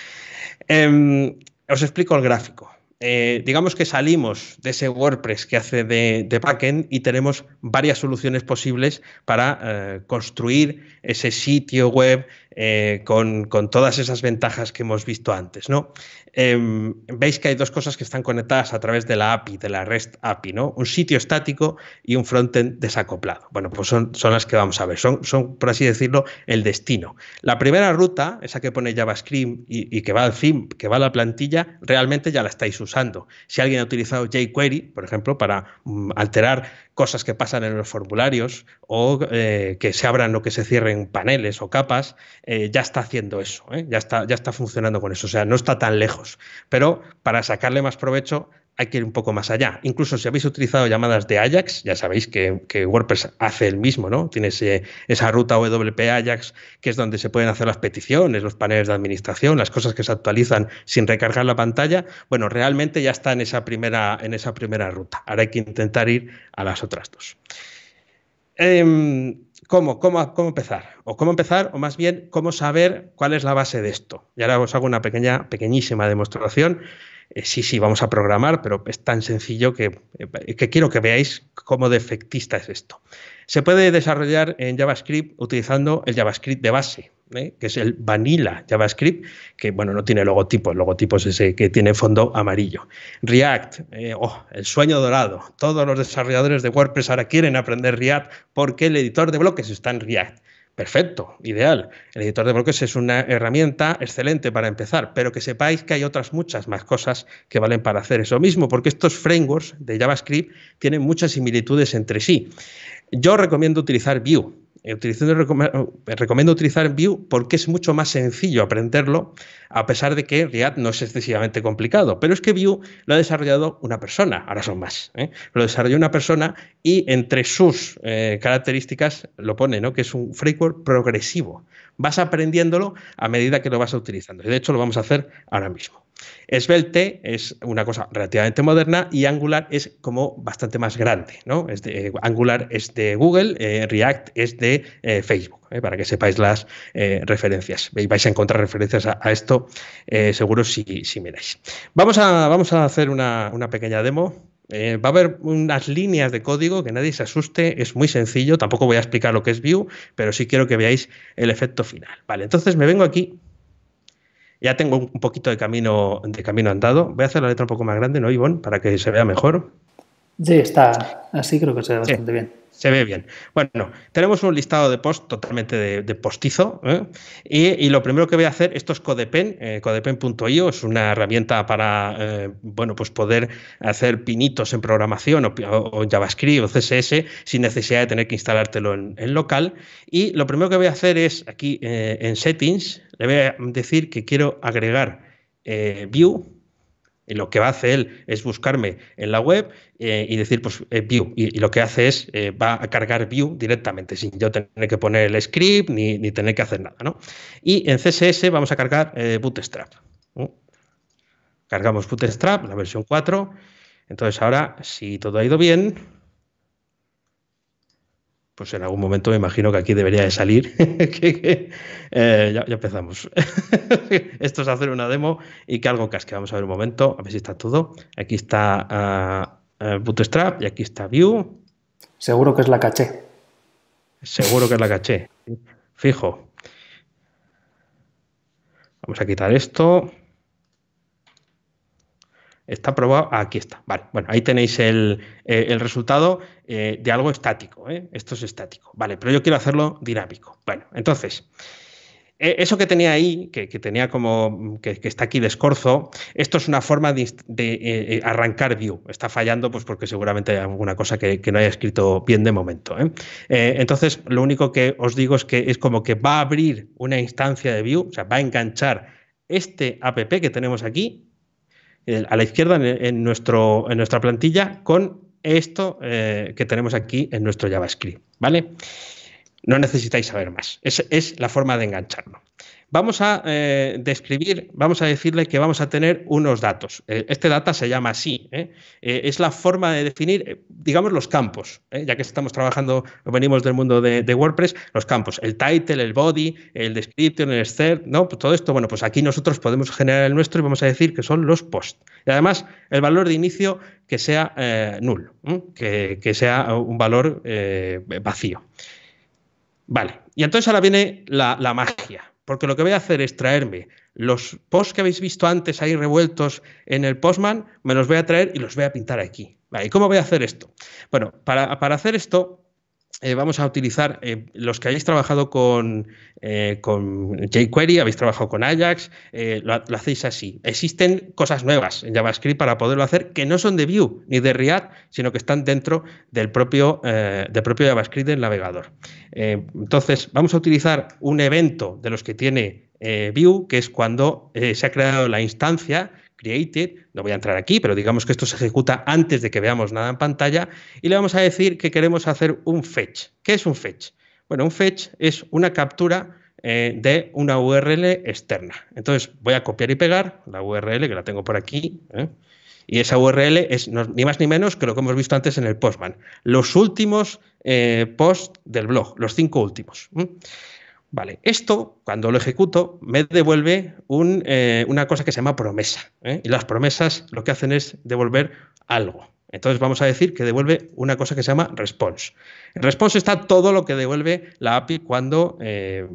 Em, os explico el gráfico. Eh, digamos que salimos de ese WordPress que hace de, de backend y tenemos varias soluciones posibles para eh, construir ese sitio web, eh, con, todas esas ventajas que hemos visto antes. ¿no? Em, veis que hay dos cosas que están conectadas a través de la API, de la REST API, ¿no? un sitio estático y un frontend desacoplado. Bueno, pues son, las que vamos a ver, son, por así decirlo, el destino. La primera ruta, esa que pone JavaScript y, que va al fin, que va a la plantilla, realmente ya la estáis usando. Si alguien ha utilizado jQuery, por ejemplo, para mm, alterar cosas que pasan en los formularios o eh, que se abran o que se cierren paneles o capas, eh, ya está haciendo eso, ¿eh? ya, está, ya está funcionando con eso, o sea, no está tan lejos. Pero para sacarle más provecho hay que ir un poco más allá. Incluso si habéis utilizado llamadas de Ajax, ya sabéis que, WordPress hace el mismo, ¿no? Tiene esa ruta WP Ajax, que es donde se pueden hacer las peticiones, los paneles de administración, las cosas que se actualizan sin recargar la pantalla. Bueno, realmente ya está en esa primera, en esa primera ruta. Ahora hay que intentar ir a las otras dos. Em, ¿Cómo, empezar? O cómo empezar, o más bien, cómo saber cuál es la base de esto. Y ahora os hago una pequeña, pequeñísima demostración. Eh, sí, sí, vamos a programar, pero es tan sencillo que eh, quiero que veáis cómo defectista es esto. Se puede desarrollar en JavaScript utilizando el JavaScript de base, ¿eh? que es el Vanilla JavaScript, que bueno, no tiene logotipo, el logotipo es ese que tiene fondo amarillo. React, eh, oh, el sueño dorado. Todos los desarrolladores de WordPress ahora quieren aprender React porque el editor de bloques está en React. Perfecto, ideal. El editor de bloques es una herramienta excelente para empezar, pero que sepáis que hay otras muchas más cosas que valen para hacer eso mismo, porque estos frameworks de JavaScript tienen muchas similitudes entre sí. Yo recomiendo utilizar Vue, eh, eh, recomiendo utilizar Vue porque es mucho más sencillo aprenderlo, a pesar de que React no es excesivamente complicado. Pero es que Vue lo ha desarrollado una persona, ahora son más. ¿eh? Lo desarrolló una persona y entre sus eh, características lo pone, ¿no? que es un framework progresivo. Vas aprendiéndolo a medida que lo vas utilizando. Y de hecho lo vamos a hacer ahora mismo. Svelte es una cosa relativamente moderna y Angular es como bastante más grande. ¿no? Este, eh, Angular es de Google, eh, React es de eh, Facebook, para que sepáis las referencias. vais a encontrar referencias a, esto seguro si, si, miráis. Vamos a, vamos a hacer una, una pequeña demo. Eh, va a haber unas líneas de código que nadie se asuste, es muy sencillo, tampoco voy a explicar lo que es View, pero sí quiero que veáis el efecto final. Vale, entonces me vengo aquí, ya tengo un poquito de camino, de camino andado, voy a hacer la letra un poco más grande, ¿no, Ivonne? Para que se vea mejor. Sí, está así, creo que se ve bastante bien. Se ve bien. Bueno, tenemos un listado de post totalmente de, postizo. ¿eh? Y, lo primero que voy a hacer, esto es Codepen, eh, codepen.io, es una herramienta para eh, bueno, pues poder hacer pinitos en programación o, en JavaScript o CSS sin necesidad de tener que instalártelo en, en local. Y lo primero que voy a hacer es aquí en Settings, le voy a decir que quiero agregar View y lo que va a hacer él es buscarme en la web eh, y decir, pues, eh, view. Y, lo que hace es, eh, va a cargar view directamente, sin yo tener que poner el script ni, tener que hacer nada, Y en CSS vamos a cargar Bootstrap. Cargamos Bootstrap, la versión 4. Entonces ahora, si todo ha ido bien, pues en algún momento me imagino que aquí debería de salir. Eh, ya, empezamos. Esto es hacer una demo y que algo casque. Vamos a ver un momento, a ver si está todo. Aquí está ah, Bootstrap y aquí está Vue. Seguro que es la caché. Seguro que es la caché. Fijo. Vamos a quitar esto está probado. aquí está. bueno, ahí tenéis el, eh, resultado eh, de algo estático. ¿eh? Esto es estático. Vale, pero yo quiero hacerlo dinámico. Bueno, entonces, eso que tenía ahí, que, tenía como que, está aquí de escorzo, esto es una forma de, arrancar view. Está fallando, pues porque seguramente hay alguna cosa que, no haya escrito bien de momento. entonces, lo único que os digo es que es como que va a abrir una instancia de view, o sea, va a enganchar este app que tenemos aquí a la izquierda en, nuestro, en nuestra plantilla con esto eh, que tenemos aquí en nuestro JavaScript, ¿vale? No necesitáis saber más. Es, es la forma de engancharlo vamos a eh, describir, vamos a decirle que vamos a tener unos datos. Eh, este data se llama así. ¿eh? es la forma de definir, digamos, los campos, ya que estamos trabajando, venimos del mundo de, WordPress, los campos, el title, el body, el description, el excerpt, ¿no? Pues todo esto, bueno, pues aquí nosotros podemos generar el nuestro y vamos a decir que son los posts. Y además, el valor de inicio que sea nulo, que, sea un valor vacío. Vale, y entonces ahora viene la magia porque lo que voy a hacer es traerme los posts que habéis visto antes ahí revueltos en el Postman, me los voy a traer y los voy a pintar aquí. ¿Y cómo voy a hacer esto? Bueno, para, para hacer esto eh, vamos a utilizar, eh, los que hayáis trabajado con, eh, con jQuery, habéis trabajado con Ajax, lo, hacéis así. Existen cosas nuevas en JavaScript para poderlo hacer que no son de Vue ni de React, sino que están dentro del propio, del propio JavaScript del navegador. entonces, vamos a utilizar un evento de los que tiene Vue, que es cuando se ha creado la instancia created, no voy a entrar aquí, pero digamos que esto se ejecuta antes de que veamos nada en pantalla, y le vamos a decir que queremos hacer un fetch. ¿Qué es un fetch? Bueno, un fetch es una captura eh, de una URL externa. Entonces voy a copiar y pegar la URL que la tengo por aquí. ¿eh? Y esa URL es ni más ni menos que lo que hemos visto antes en el Postman. Los últimos eh, posts del blog, los cinco últimos. Vale, esto, cuando lo ejecuto, me devuelve eh, una cosa que se llama promesa. ¿eh? Y las promesas lo que hacen es devolver algo. Entonces vamos a decir que devuelve una cosa que se llama response. En response está todo lo que devuelve la API cuando eh,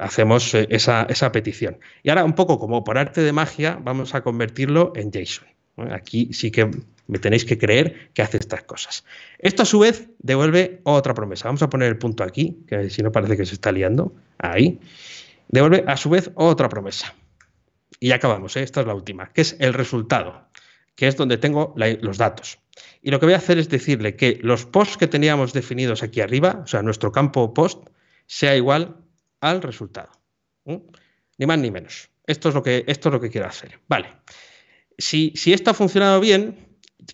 hacemos esa, esa petición. Y ahora, un poco como por arte de magia, vamos a convertirlo en JSON. Aquí sí que me tenéis que creer que hace estas cosas. Esto a su vez devuelve otra promesa. Vamos a poner el punto aquí, que si no parece que se está liando. Ahí. Devuelve a su vez otra promesa. Y ya acabamos, ¿eh? esta es la última, que es el resultado, que es donde tengo los datos. Y lo que voy a hacer es decirle que los posts que teníamos definidos aquí arriba, o sea, nuestro campo post, sea igual al resultado. Ni más ni menos. Esto es lo que, esto lo que quiero hacer. Vale. Si, si esto ha funcionado bien,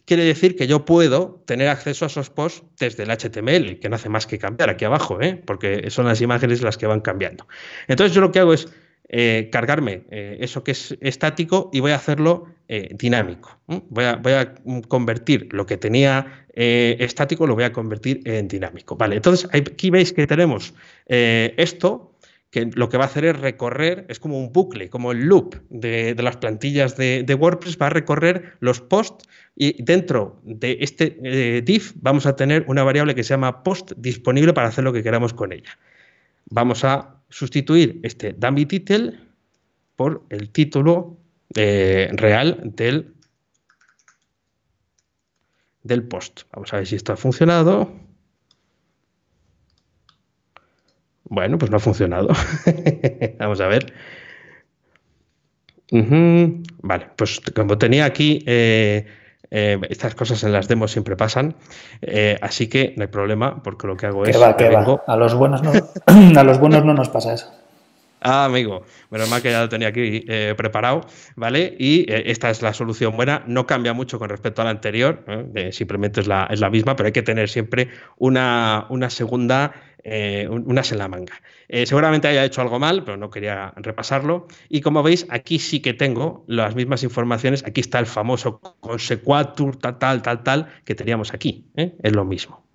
quiere decir que yo puedo tener acceso a esos posts desde el HTML, que no hace más que cambiar aquí abajo, ¿eh? porque son las imágenes las que van cambiando. Entonces yo lo que hago es eh, cargarme eh, eso que es estático y voy a hacerlo dinámico. Voy a, voy a, convertir lo que tenía estático, lo voy a convertir en dinámico. Vale, entonces aquí veis que tenemos esto que lo que va a hacer es recorrer, es como un bucle, como el loop de, las plantillas de, WordPress, va a recorrer los posts y dentro de este eh, div vamos a tener una variable que se llama post disponible para hacer lo que queramos con ella. Vamos a sustituir este dummy title por el título eh, real del, del post. Vamos a ver si esto ha funcionado. Bueno, pues no ha funcionado. Vamos a ver. Vale, pues como tenía aquí, eh, eh, estas cosas en las demos siempre pasan, eh, así que no hay problema, porque lo que hago es... que A, los buenos no, a los buenos no nos pasa eso. Ah, amigo, menos mal que ya lo tenía aquí preparado, ¿vale? Y esta es la solución buena, no cambia mucho con respecto a la anterior, simplemente es la, misma, pero hay que tener siempre una, una segunda eh, unas en la manga. Eh, seguramente haya hecho algo mal, pero no quería repasarlo. Y como veis, aquí sí que tengo las mismas informaciones. Aquí está el famoso consecuatur tal, tal, tal, tal, que teníamos aquí. ¿eh? Es lo mismo.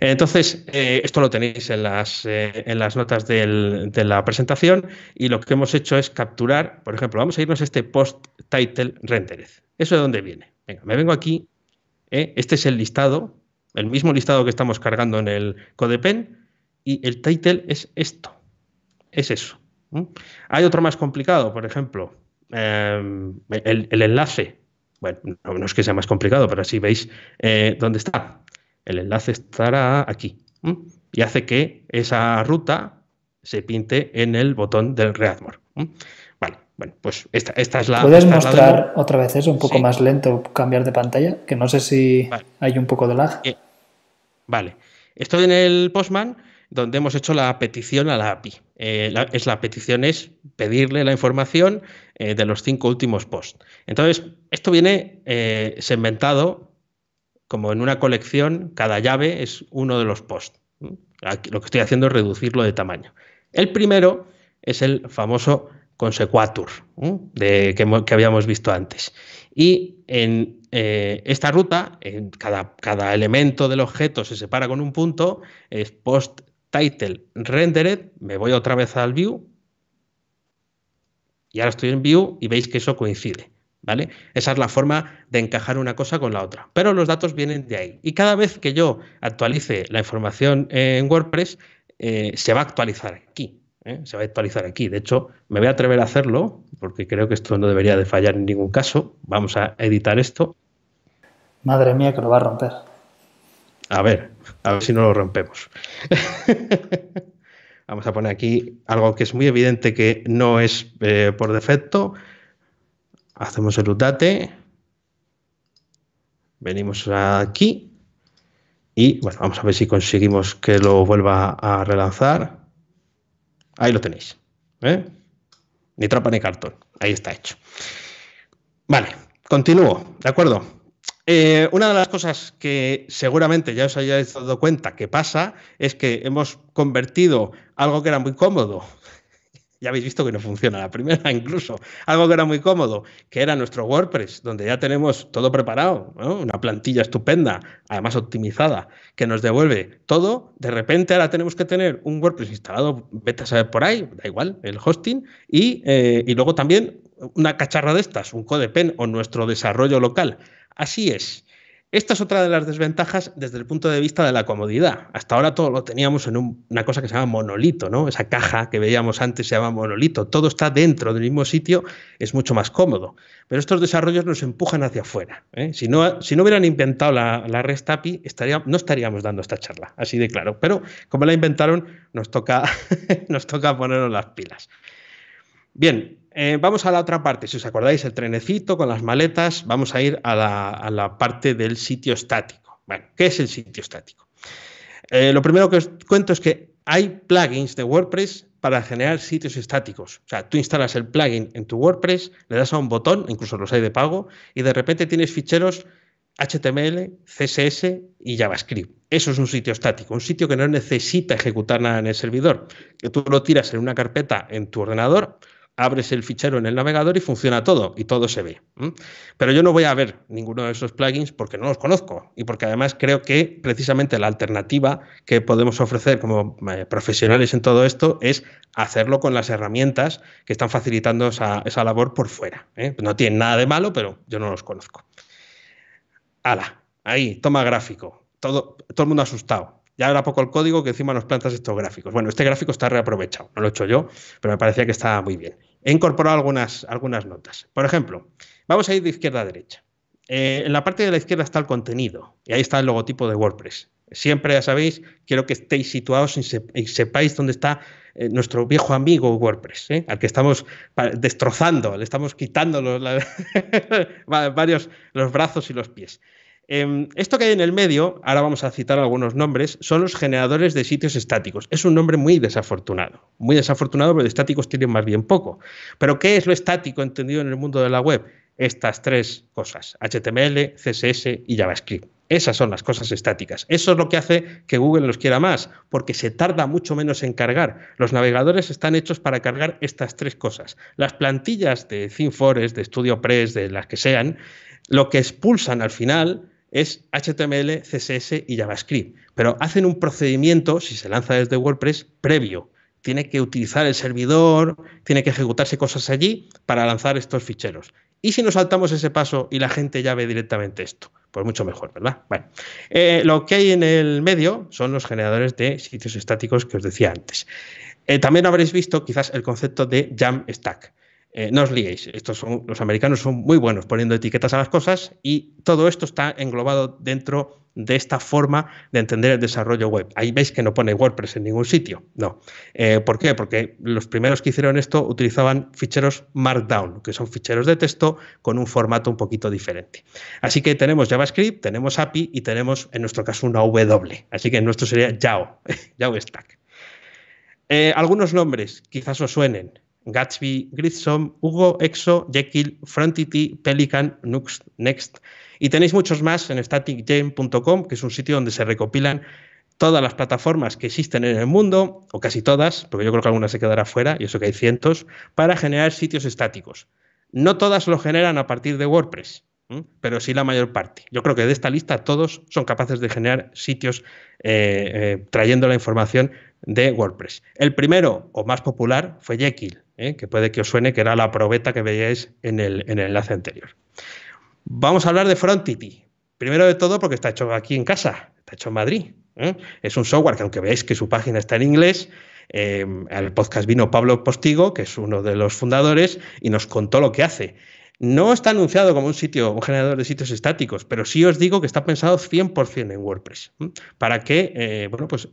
Entonces, esto lo tenéis en las, en las notas de la presentación y lo que hemos hecho es capturar, por ejemplo, vamos a irnos a este post-title rendered. ¿Eso de dónde viene? Venga, me vengo aquí, este es el listado, el mismo listado que estamos cargando en el CodePen, y el title es esto, es eso. Hay otro más complicado, por ejemplo, em, el, enlace. Bueno, no, es que sea más complicado, pero así veis eh, dónde está. El enlace estará aquí y hace que esa ruta se pinte en el botón del Readmore. Vale, bueno, pues esta, es la. ¿Puedes mostrar otra vez eso, un poco más lento, cambiar de pantalla? Que no sé si hay un poco de lag. Eh, vale, estoy en el Postman donde hemos hecho la petición a la API. Eh, la, es, la petición es pedirle la información eh, de los cinco últimos posts. Entonces, esto viene eh, segmentado como en una colección, cada llave es uno de los posts. lo que estoy haciendo es reducirlo de tamaño. El primero es el famoso consequatur de, que, habíamos visto antes. Y en esta ruta, en cada, cada, elemento del objeto se separa con un punto, es post title rendered, me voy otra vez al view y ahora estoy en view y veis que eso coincide. ¿Vale? Esa es la forma de encajar una cosa con la otra. Pero los datos vienen de ahí. Y cada vez que yo actualice la información en WordPress, eh, se va a actualizar aquí. ¿eh? Se va a actualizar aquí. De hecho, me voy a atrever a hacerlo porque creo que esto no debería de fallar en ningún caso. Vamos a editar esto. Madre mía, que lo va a romper. A ver, a ver si no lo rompemos. Vamos a poner aquí algo que es muy evidente que no es eh, por defecto. Hacemos el update. Venimos aquí. Y bueno, vamos a ver si conseguimos que lo vuelva a relanzar. Ahí lo tenéis. ¿eh? Ni tropa ni cartón. Ahí está hecho. Vale, continúo. ¿De acuerdo? Eh, una de las cosas que seguramente ya os hayáis dado cuenta que pasa es que hemos convertido algo que era muy cómodo, ya habéis visto que no funciona la primera incluso, algo que era muy cómodo, que era nuestro WordPress, donde ya tenemos todo preparado, una plantilla estupenda, además optimizada, que nos devuelve todo, de repente ahora tenemos que tener un WordPress instalado, vete a saber por ahí, da igual, el hosting, y, eh, y luego también una cacharra de estas, un pen o nuestro desarrollo local. Así es. Esta es otra de las desventajas desde el punto de vista de la comodidad. Hasta ahora todo lo teníamos en una cosa que se llama monolito, ¿no? Esa caja que veíamos antes se llama monolito. Todo está dentro del mismo sitio, es mucho más cómodo. Pero estos desarrollos nos empujan hacia afuera. ¿eh? Si, no, hubieran inventado la, la REST API, no estaríamos dando esta charla, así de claro. Pero como la inventaron, nos toca, nos toca ponernos las pilas. Bien, eh, vamos a la otra parte. Si os acordáis, el trenecito con las maletas, vamos a ir a la, parte del sitio estático. Bueno, ¿qué es el sitio estático? Eh, lo primero que os cuento es que hay plugins de WordPress para generar sitios estáticos. O sea, tú instalas el plugin en tu WordPress, le das a un botón, incluso los hay de pago, y de repente tienes ficheros HTML, CSS y JavaScript. Eso es un sitio estático, un sitio que no necesita ejecutar nada en el servidor, que tú lo tiras en una carpeta en tu ordenador, abres el fichero en el navegador y funciona todo y todo se ve. Pero yo no voy a ver ninguno de esos plugins porque no los conozco y porque además creo que precisamente la alternativa que podemos ofrecer como eh, profesionales en todo esto es hacerlo con las herramientas que están facilitando esa, labor por fuera. ¿eh? No tienen nada de malo, pero yo no los conozco. Hala, ahí, toma gráfico. Todo, todo el mundo asustado ya ahora poco el código que encima nos plantas estos gráficos. Bueno, este gráfico está reaprovechado, no lo he hecho yo, pero me parecía que estaba muy bien. He incorporado algunas, algunas notas. Por ejemplo, vamos a ir de izquierda a derecha. Eh, en la parte de la izquierda está el contenido y ahí está el logotipo de WordPress. Siempre, ya sabéis, quiero que estéis situados y, sepáis dónde está eh, nuestro viejo amigo WordPress, ¿eh? al que estamos destrozando, le estamos quitando varios los brazos y los pies. Em, esto que hay en el medio, ahora vamos a citar algunos nombres, son los generadores de sitios estáticos. Es un nombre muy desafortunado, muy desafortunado, pero de estáticos tienen más bien poco. Pero ¿qué es lo estático entendido en el mundo de la web? Estas tres cosas, HTML, CSS y JavaScript. Esas son las cosas estáticas. Eso es lo que hace que Google los quiera más, porque se tarda mucho menos en cargar. Los navegadores están hechos para cargar estas tres cosas. Las plantillas de Thinforest, de StudioPress, de las que sean, lo que expulsan al final es HTML, CSS y JavaScript. Pero hacen un procedimiento, si se lanza desde WordPress, previo. Tiene que utilizar el servidor, tiene que ejecutarse cosas allí para lanzar estos ficheros. ¿Y si nos saltamos ese paso y la gente ya ve directamente esto? Pues mucho mejor, ¿verdad? Bueno, eh, lo que hay en el medio son los generadores de sitios estáticos que os decía antes. Eh, también habréis visto quizás el concepto de Jamstack. Eh, no os liéis, estos son, los americanos son muy buenos poniendo etiquetas a las cosas y todo esto está englobado dentro de esta forma de entender el desarrollo web. Ahí veis que no pone WordPress en ningún sitio, no. Eh, ¿Por qué? Porque los primeros que hicieron esto utilizaban ficheros Markdown, que son ficheros de texto con un formato un poquito diferente. Así que tenemos JavaScript, tenemos API y tenemos en nuestro caso una W. Así que en nuestro sería YAO, YAO Stack. Eh, algunos nombres quizás os suenen. Gatsby, Gridsom, Hugo, Exo, Jekyll, Frontity, Pelican, Nux, Next. Y tenéis muchos más en staticgame.com, que es un sitio donde se recopilan todas las plataformas que existen en el mundo, o casi todas, porque yo creo que algunas se quedará fuera, y eso que hay cientos, para generar sitios estáticos. No todas lo generan a partir de WordPress, pero sí la mayor parte. Yo creo que de esta lista todos son capaces de generar sitios eh, eh, trayendo la información de WordPress. El primero, o más popular, fue Jekyll, ¿eh? que puede que os suene, que era la probeta que veíais en el, enlace anterior. Vamos a hablar de Frontity. Primero de todo, porque está hecho aquí en casa, está hecho en Madrid. ¿eh? Es un software que, aunque veáis que su página está en inglés, al eh, podcast vino Pablo Postigo, que es uno de los fundadores, y nos contó lo que hace. No está anunciado como un sitio, un generador de sitios estáticos, pero sí os digo que está pensado 100% en WordPress, para que bueno, pues,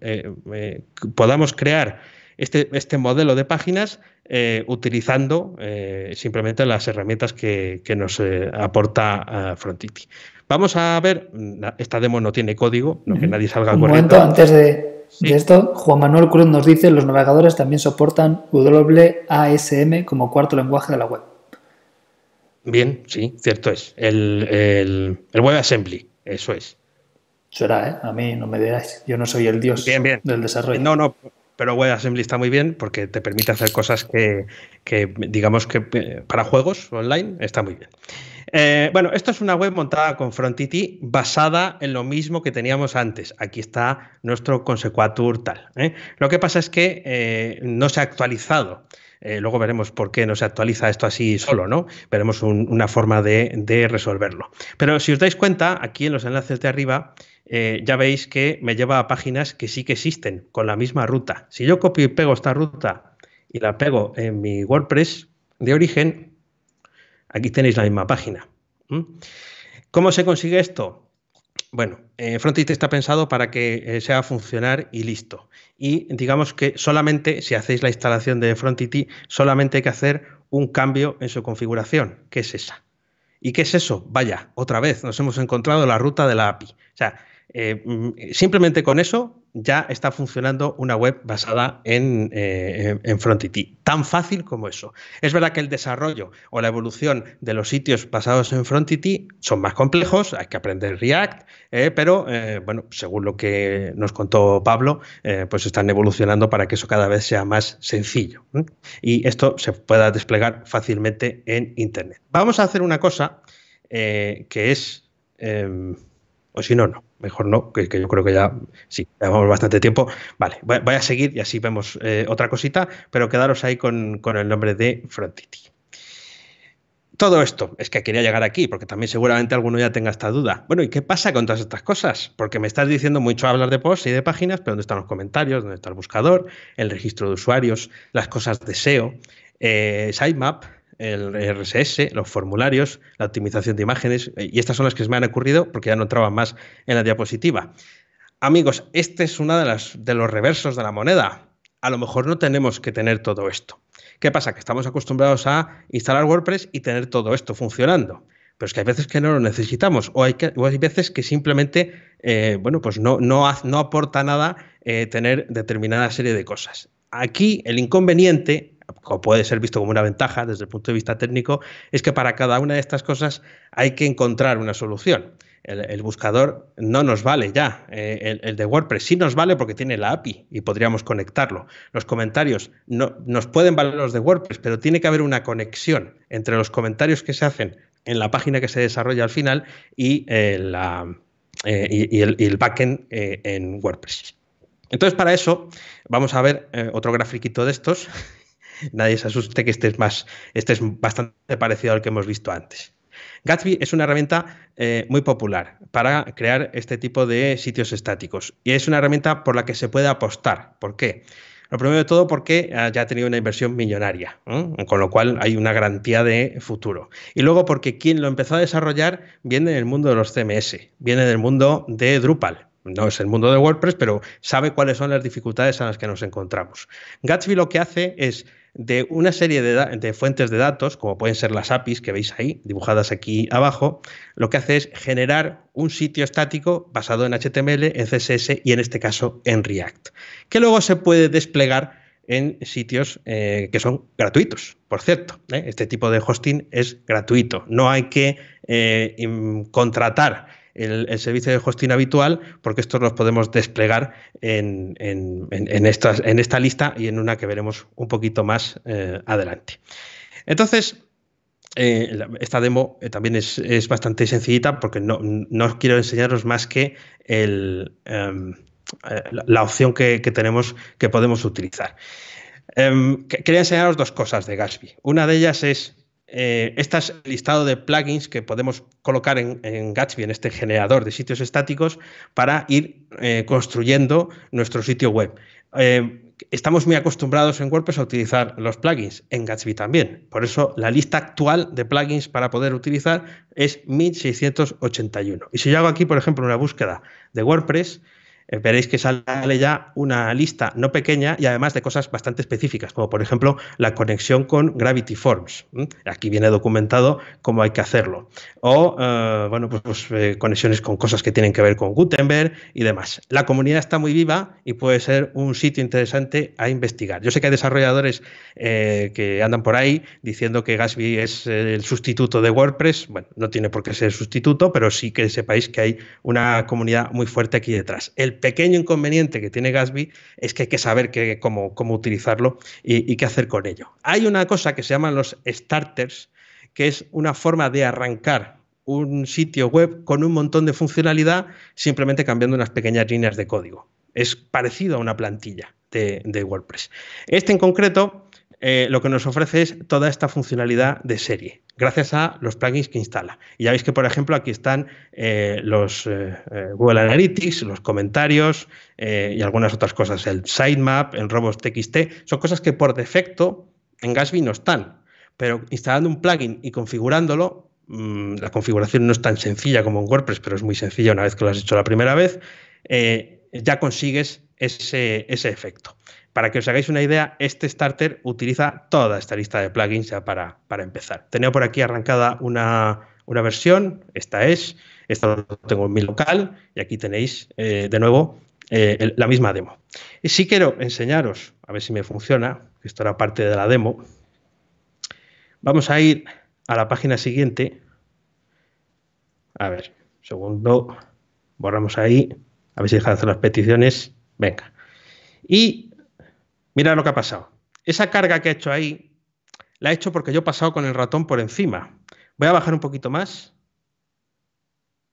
podamos crear este, este, modelo de páginas eh, utilizando eh, simplemente las herramientas que, nos eh, aporta Frontity. Vamos a ver, mm, esta demo no tiene código, no que nadie salga Un momento antes de, esto, Juan Manuel Cruz nos dice, los navegadores también soportan WASM como cuarto lenguaje de la web. Bien, sí, cierto es. El, WebAssembly, eso es. Será, ¿eh? A mí no me digáis. Yo no soy el dios bien, bien. del desarrollo. No, no, pero WebAssembly está muy bien porque te permite hacer cosas que, digamos que eh, para juegos online está muy bien. Eh, bueno, esto es una web montada con Frontity basada en lo mismo que teníamos antes. Aquí está nuestro consecuatur tal. ¿eh? Lo que pasa es que no se ha actualizado. luego veremos por qué no se actualiza esto así solo, ¿no? Veremos una forma de resolverlo. Pero si os dais cuenta, aquí en los enlaces de arriba eh, ya veis que me lleva a páginas que sí que existen con la misma ruta. Si yo copio y pego esta ruta y la pego en mi WordPress de origen, aquí tenéis la misma página. ¿Mm? ¿Cómo se consigue esto? Bueno, eh, Frontity está pensado para que eh, sea funcionar y listo. Y digamos que solamente, si hacéis la instalación de Frontity, solamente hay que hacer un cambio en su configuración, que es esa. ¿Y qué es eso? Vaya, otra vez nos hemos encontrado la ruta de la API. O sea, eh, mm, simplemente con eso ya está funcionando una web basada en, eh, en Tan fácil como eso. Es verdad que el desarrollo o la evolución de los sitios basados en Frontity son más complejos, hay que aprender React, eh, pero eh, bueno, según lo que nos contó Pablo, pues están evolucionando para que eso cada vez sea más sencillo y esto se pueda desplegar fácilmente en Internet. Vamos a hacer una cosa que es, em, o si no, no mejor no, que, yo creo que ya sí, llevamos bastante tiempo. Vale, voy, a seguir y así vemos eh, otra cosita, pero quedaros ahí con, el nombre de Frontity. Todo esto es que quería llegar aquí, porque también seguramente alguno ya tenga esta duda. Bueno, ¿y qué pasa con todas estas cosas? Porque me estás diciendo mucho hablar de posts y de páginas, pero ¿dónde están los comentarios? ¿Dónde está el buscador? El registro de usuarios, las cosas de SEO, eh, sitemap, el RSS, los formularios, la optimización de imágenes, eh, y estas son las que se me han ocurrido porque ya no entraban más en la diapositiva. Amigos, este es uno de, de los reversos de la moneda. A lo mejor no tenemos que tener todo esto. ¿Qué pasa? Que estamos acostumbrados a instalar WordPress y tener todo esto funcionando. Pero es que hay veces que no lo necesitamos o hay, veces que simplemente eh, bueno, pues no, no, no aporta nada eh, tener determinada serie de cosas. Aquí el inconveniente puede ser visto como una ventaja desde el punto de vista técnico, es que para cada una de estas cosas hay que encontrar una solución. El, buscador no nos vale ya. Eh, el, de WordPress sí nos vale porque tiene la API y podríamos conectarlo. Los comentarios no, nos pueden valer los de WordPress, pero tiene que haber una conexión entre los comentarios que se hacen en la página que se desarrolla al final y, eh, eh, el, y el, backend en WordPress. Entonces, para eso, vamos a ver otro grafiquito de estos nadie se asuste que este es, más, este bastante parecido al que hemos visto antes. Gatsby es una herramienta eh, muy popular para crear este tipo de sitios estáticos y es una herramienta por la que se puede apostar. ¿Por qué? Lo primero de todo porque ah, ya ha tenido una inversión millonaria, con lo cual hay una garantía de futuro. Y luego porque quien lo empezó a desarrollar viene del mundo de los CMS, viene del mundo de Drupal. No es el mundo de WordPress, pero sabe cuáles son las dificultades a las que nos encontramos. Gatsby lo que hace es de una serie de, fuentes de datos, como pueden ser las APIs que veis ahí, dibujadas aquí abajo, lo que hace es generar un sitio estático basado en HTML, en CSS y en este caso en React, que luego se puede desplegar en sitios eh, que son gratuitos, por cierto. ¿eh? Este tipo de hosting es gratuito, no hay que eh, contratar el, servicio de hosting habitual, porque estos los podemos desplegar en, esta lista y en una que veremos un poquito más eh, adelante. Entonces, eh, esta demo eh, también es, bastante sencillita porque no, quiero enseñaros más que em, la, opción que, tenemos que podemos utilizar. Em, quería enseñaros dos cosas de Gatsby. Una de ellas es eh, este es el listado de plugins que podemos colocar en, Gatsby, en este generador de sitios estáticos, para ir eh, construyendo nuestro sitio web. Eh, estamos muy acostumbrados en WordPress a utilizar los plugins, en Gatsby también. Por eso la lista actual de plugins para poder utilizar es 1681. Y si yo hago aquí, por ejemplo, una búsqueda de WordPress, veréis que sale ya una lista no pequeña y además de cosas bastante específicas, como por ejemplo la conexión con Gravity Forms. Aquí viene documentado cómo hay que hacerlo. O, eh, bueno, pues, pues eh, conexiones con cosas que tienen que ver con Gutenberg y demás. La comunidad está muy viva y puede ser un sitio interesante a investigar. Yo sé que hay desarrolladores eh, que andan por ahí diciendo que Gatsby es el sustituto de WordPress. Bueno, no tiene por qué ser sustituto, pero sí que sepáis que hay una comunidad muy fuerte aquí detrás. El pequeño inconveniente que tiene Gatsby es que hay que saber cómo, utilizarlo y, qué hacer con ello. Hay una cosa que se llaman los starters, que es una forma de arrancar un sitio web con un montón de funcionalidad simplemente cambiando unas pequeñas líneas de código. Es parecido a una plantilla de WordPress. Este en concreto eh, lo que nos ofrece es toda esta funcionalidad de serie, gracias a los plugins que instala. Y ya veis que, por ejemplo, aquí están eh, los eh, Google Analytics, los comentarios y algunas otras cosas, el sitemap, el robots.txt, son cosas que por defecto en Gatsby no están, pero instalando un plugin y configurándolo, mm, la configuración no es tan sencilla como en WordPress, pero es muy sencilla una vez que lo has hecho la primera vez, ya consigues ese efecto para que os hagáis una idea, este starter utiliza toda esta lista de plugins ya para, empezar. Tenía por aquí arrancada una, versión, esta es, esta lo tengo en mi local y aquí tenéis eh, de nuevo eh, la misma demo. Y si quiero enseñaros, a ver si me funciona, esto era parte de la demo. Vamos a ir a la página siguiente. A ver, segundo, borramos ahí, a ver si dejan hacer las peticiones. Venga. Y Mira lo que ha pasado. Esa carga que he hecho ahí, la he hecho porque yo he pasado con el ratón por encima. Voy a bajar un poquito más.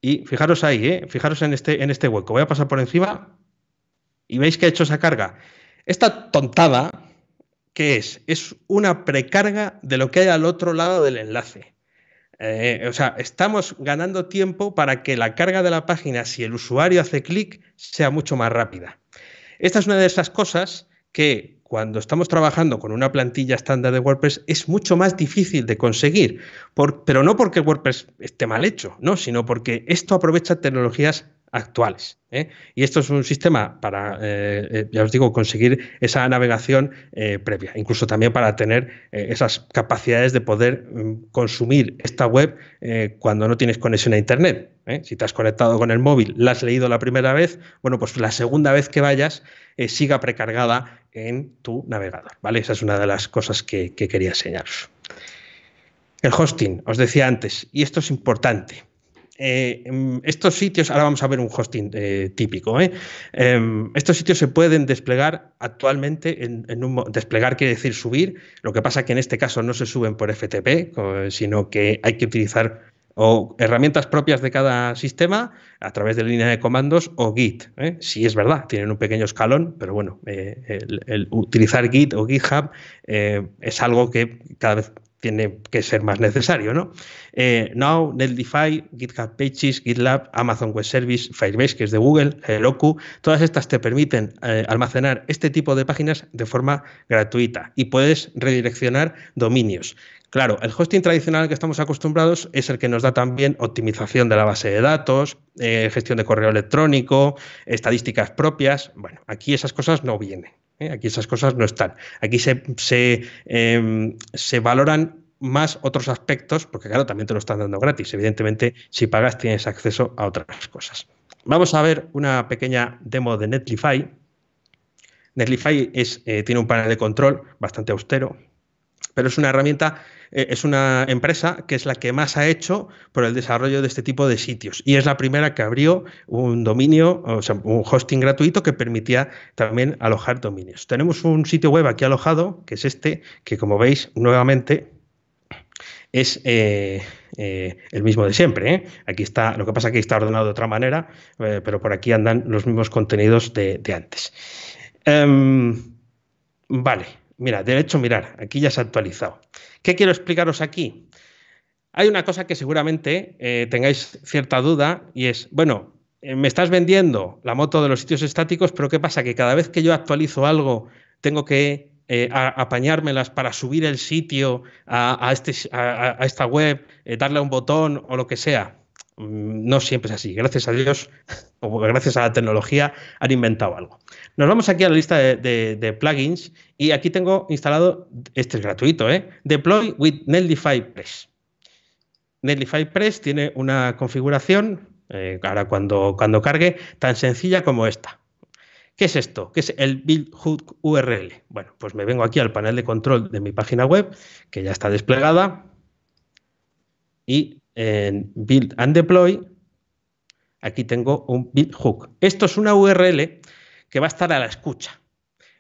Y fijaros ahí, ¿eh? fijaros en este, en este hueco. Voy a pasar por encima y veis que ha hecho esa carga. Esta tontada, ¿qué es? Es una precarga de lo que hay al otro lado del enlace. Eh, o sea, estamos ganando tiempo para que la carga de la página, si el usuario hace clic, sea mucho más rápida. Esta es una de esas cosas que cuando estamos trabajando con una plantilla estándar de WordPress es mucho más difícil de conseguir, pero no porque WordPress esté mal hecho, sino porque esto aprovecha tecnologías actuales. ¿eh? Y esto es un sistema para, eh, eh, ya os digo, conseguir esa navegación previa, incluso también para tener esas capacidades de poder mm, consumir esta web cuando no tienes conexión a Internet. Si te has conectado con el móvil, la has leído la primera vez, bueno, pues la segunda vez que vayas siga precargada en tu navegador. ¿vale? Esa es una de las cosas que, quería enseñaros. El hosting, os decía antes, y esto es importante. Eh, em, estos sitios, ahora vamos a ver un hosting eh, típico, ¿eh? Em, estos sitios se pueden desplegar actualmente en, Desplegar quiere decir subir, lo que pasa que en este caso no se suben por FTP, sino que hay que utilizar o herramientas propias de cada sistema a través de línea de comandos o Git. ¿eh? sí, es verdad, tienen un pequeño escalón, pero bueno, eh, utilizar Git o GitHub eh, es algo que cada vez tiene que ser más necesario, ¿no? Now, Netlify, GitHub Pages, GitLab, Amazon Web Service, Firebase, que es de Google, Heroku, todas estas te permiten almacenar este tipo de páginas de forma gratuita y puedes redireccionar dominios. Claro, el hosting tradicional al que estamos acostumbrados es el que nos da también optimización de la base de datos, eh, gestión de correo electrónico, estadísticas propias. Bueno, aquí esas cosas no vienen. ¿eh? Aquí esas cosas no están. Aquí em, se, valoran más otros aspectos, porque claro, también te lo están dando gratis. Evidentemente, si pagas tienes acceso a otras cosas. Vamos a ver una pequeña demo de Netlify. Netlify eh, tiene un panel de control bastante austero, pero es una herramienta eh, es una empresa que es la que más ha hecho por el desarrollo de este tipo de sitios y es la primera que abrió un dominio, o sea, un hosting gratuito que permitía también alojar dominios. Tenemos un sitio web aquí alojado, que es este, que como veis nuevamente es eh, eh, el mismo de siempre. Aquí está, lo que pasa es que está ordenado de otra manera, pero por aquí andan los mismos contenidos de, antes. Em, vale. Mira, de hecho, mirar, aquí ya se ha actualizado. ¿Qué quiero explicaros aquí? Hay una cosa que seguramente eh, tengáis cierta duda y es, bueno, eh, me estás vendiendo la moto de los sitios estáticos, pero ¿qué pasa? Que cada vez que yo actualizo algo, tengo que eh, apañármelas para subir el sitio a, este, esta web, darle a un botón o lo que sea. Mm, no siempre es así. Gracias a Dios o gracias a la tecnología han inventado algo. Nos vamos aquí a la lista de, plugins y aquí tengo instalado, este es gratuito, ¿eh? Deploy with Netlify Press. Netlify Press tiene una configuración, eh, ahora cuando, cuando cargue, tan sencilla como esta. ¿Qué es esto? ¿Qué es el build hook URL? Bueno, pues me vengo aquí al panel de control de mi página web, que ya está desplegada, y en build and deploy, aquí tengo un build hook. Esto es una URL que va a estar a la escucha.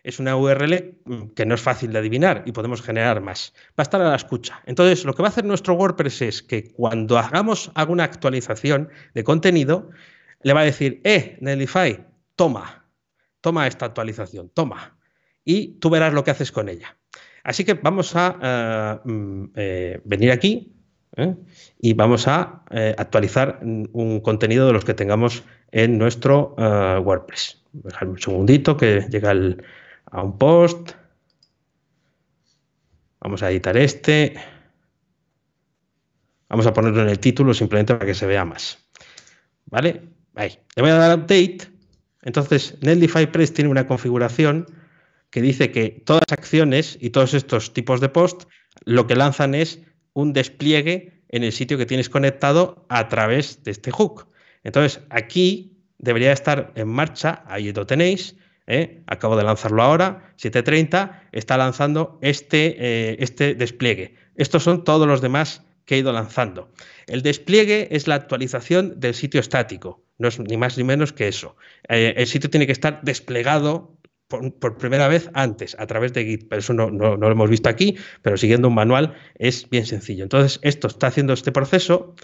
Es una URL mm, que no es fácil de adivinar y podemos generar más. Va a estar a la escucha. Entonces, lo que va a hacer nuestro WordPress es que cuando hagamos alguna actualización de contenido, le va a decir, eh, Nellify, toma, toma esta actualización, toma. Y tú verás lo que haces con ella. Así que vamos a eh, mm, eh, venir aquí, ¿eh? y vamos a eh, actualizar un contenido de los que tengamos en nuestro eh, WordPress. Dejarme un segundito que llega a un post. Vamos a editar este. Vamos a ponerlo en el título simplemente para que se vea más. ¿Vale? Ahí. Le voy a dar update. Entonces, Netlify Press tiene una configuración que dice que todas las acciones y todos estos tipos de post lo que lanzan es un despliegue en el sitio que tienes conectado a través de este hook. Entonces, aquí debería estar en marcha, ahí lo tenéis, ¿eh? acabo de lanzarlo ahora, 7.30, está lanzando este, eh, este despliegue. Estos son todos los demás que he ido lanzando. El despliegue es la actualización del sitio estático, no es ni más ni menos que eso. Eh, el sitio tiene que estar desplegado por, primera vez antes a través de Git, pero eso no, lo hemos visto aquí, pero siguiendo un manual es bien sencillo. Entonces, esto está haciendo este proceso,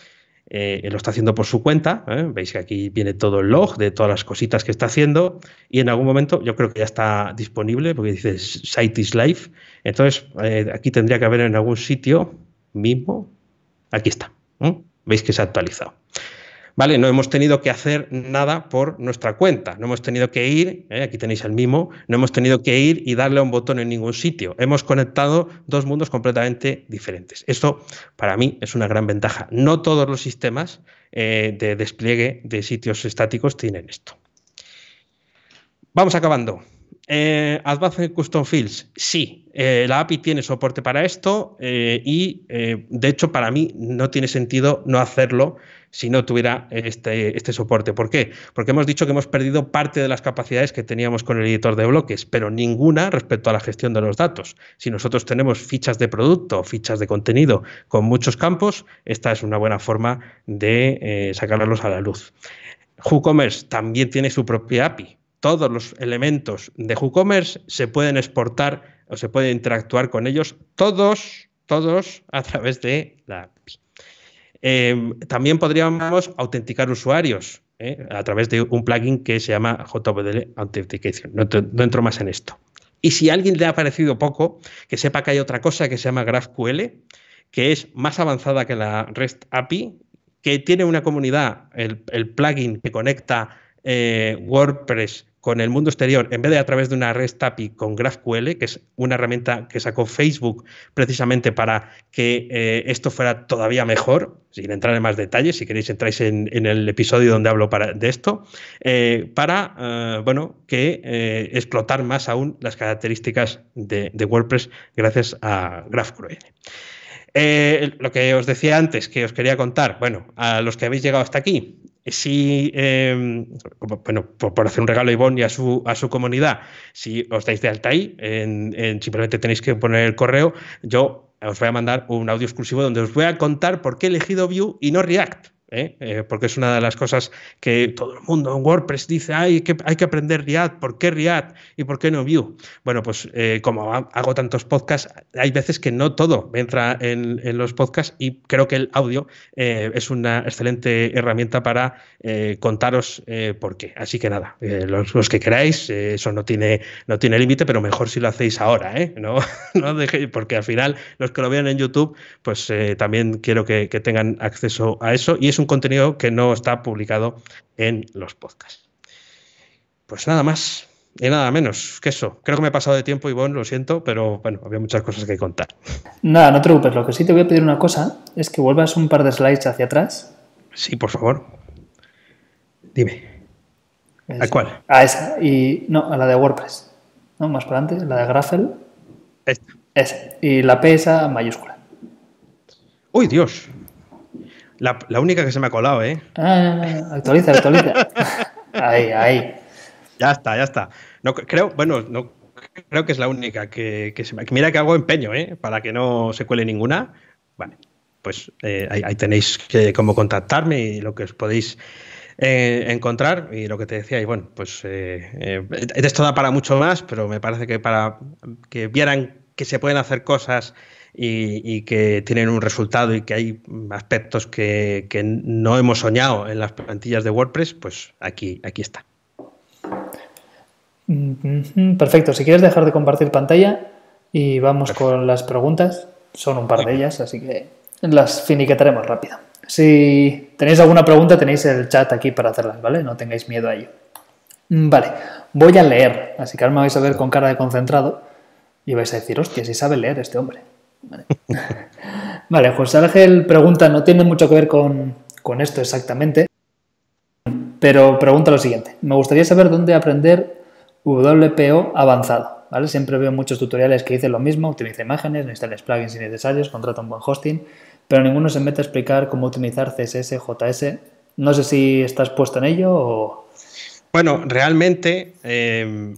eh, lo está haciendo por su cuenta, ¿eh? veis que aquí viene todo el log de todas las cositas que está haciendo y en algún momento yo creo que ya está disponible porque dice Site is Live, entonces eh, aquí tendría que haber en algún sitio mismo, aquí está, veis que se ha actualizado. ¿vale? No hemos tenido que hacer nada por nuestra cuenta, no hemos tenido que ir, ¿eh? aquí tenéis el mismo, no hemos tenido que ir y darle a un botón en ningún sitio. Hemos conectado dos mundos completamente diferentes. Esto para mí es una gran ventaja. No todos los sistemas eh, de despliegue de sitios estáticos tienen esto. Vamos acabando. Eh, Advanced Custom Fields, sí, eh, la API tiene soporte para esto eh, y de hecho para mí no tiene sentido no hacerlo si no tuviera este, este soporte. ¿Por qué? Porque hemos dicho que hemos perdido parte de las capacidades que teníamos con el editor de bloques, pero ninguna respecto a la gestión de los datos. Si nosotros tenemos fichas de producto, fichas de contenido con muchos campos, esta es una buena forma de sacarlos a la luz. WooCommerce también tiene su propia API, todos los elementos de WooCommerce se pueden exportar o se puede interactuar con ellos, todos, todos a través de la API. Em, también podríamos autenticar usuarios ¿eh? a través de un plugin que se llama JWT Authentication. No, entro más en esto. Y si a alguien le ha parecido poco, que sepa que hay otra cosa que se llama GraphQL, que es más avanzada que la REST API, que tiene una comunidad, el, plugin que conecta eh, WordPress con el mundo exterior, en vez de a través de una REST API con GraphQL, que es una herramienta que sacó Facebook precisamente para que eh, esto fuera todavía mejor, sin entrar en más detalles, si queréis entráis en, el episodio donde hablo de esto, eh, para eh, bueno, que explotar más aún las características de, WordPress gracias a GraphQL. lo que os decía antes, que os quería contar, bueno, a los que habéis llegado hasta aquí, eh, si, em, bueno, por, hacer un regalo a Ivonne y a su, comunidad, si os dais de alta ahí, simplemente tenéis que poner el correo, yo os voy a mandar un audio exclusivo donde os voy a contar por qué he elegido View y no React. ¿eh? Eh, porque es una de las cosas que todo el mundo en WordPress dice, Ay, que, hay que aprender React, ¿por qué React y por qué no Vue? Bueno, pues eh, como hago tantos podcasts, hay veces que no todo entra en, los podcasts y creo que el audio es una excelente herramienta para contaros por qué. Así que nada, los, que queráis, eso no tiene, no tiene límite, pero mejor si lo hacéis ahora, No, no dejéis, porque al final los que lo vean en YouTube, pues también quiero que, que tengan acceso a eso y es contenido que no está publicado en los podcasts. Pues nada más y nada menos que eso. Creo que me he pasado de tiempo, y bueno lo siento, pero bueno, había muchas cosas que contar. Nada, no te preocupes. Lo que sí te voy a pedir una cosa es que vuelvas un par de slides hacia atrás. Sí, por favor. Dime. ¿A cuál? A esa. Y no, a la de WordPress. ¿No? Más para adelante, la de Graffle Esta. Y la P esa mayúscula. Uy, Dios. La, única que se me ha colado, ¿eh? Ah, actualiza, actualiza. ahí, ahí. Ya está, ya está. No, creo, bueno, no, creo que es la única que, se me... Mira que hago empeño, ¿eh? Para que no se cuele ninguna. Vale, pues eh, ahí, tenéis que, cómo contactarme y lo que os podéis... Eh, encontrar y lo que te decía y bueno pues eh, eh esto da para mucho más pero me parece que para que vieran que se pueden hacer cosas y, que tienen un resultado y que hay aspectos que, no hemos soñado en las plantillas de WordPress, pues aquí, aquí está. Perfecto, si quieres dejar de compartir pantalla y vamos con las preguntas, son un par de ellas, así que las finiquetaremos rápido. Si tenéis alguna pregunta, tenéis el chat aquí para hacerlas, ¿vale? No tengáis miedo a ello. Mm, vale, voy a leer, así que ahora me vais a ver con cara de concentrado y vais a decir, hostia, si sabe leer este hombre. Vale. José Ángel pregunta, no tiene mucho que ver con, esto exactamente, pero pregunta lo siguiente. Me gustaría saber dónde aprender WPO avanzado. ¿vale? Siempre veo muchos tutoriales que dicen lo mismo, utiliza imágenes, instales plugins innecesarios, contrata un buen hosting, pero ninguno se mete a explicar cómo utilizar CSS, JS. No sé si estás puesto en ello o... Bueno, realmente eh,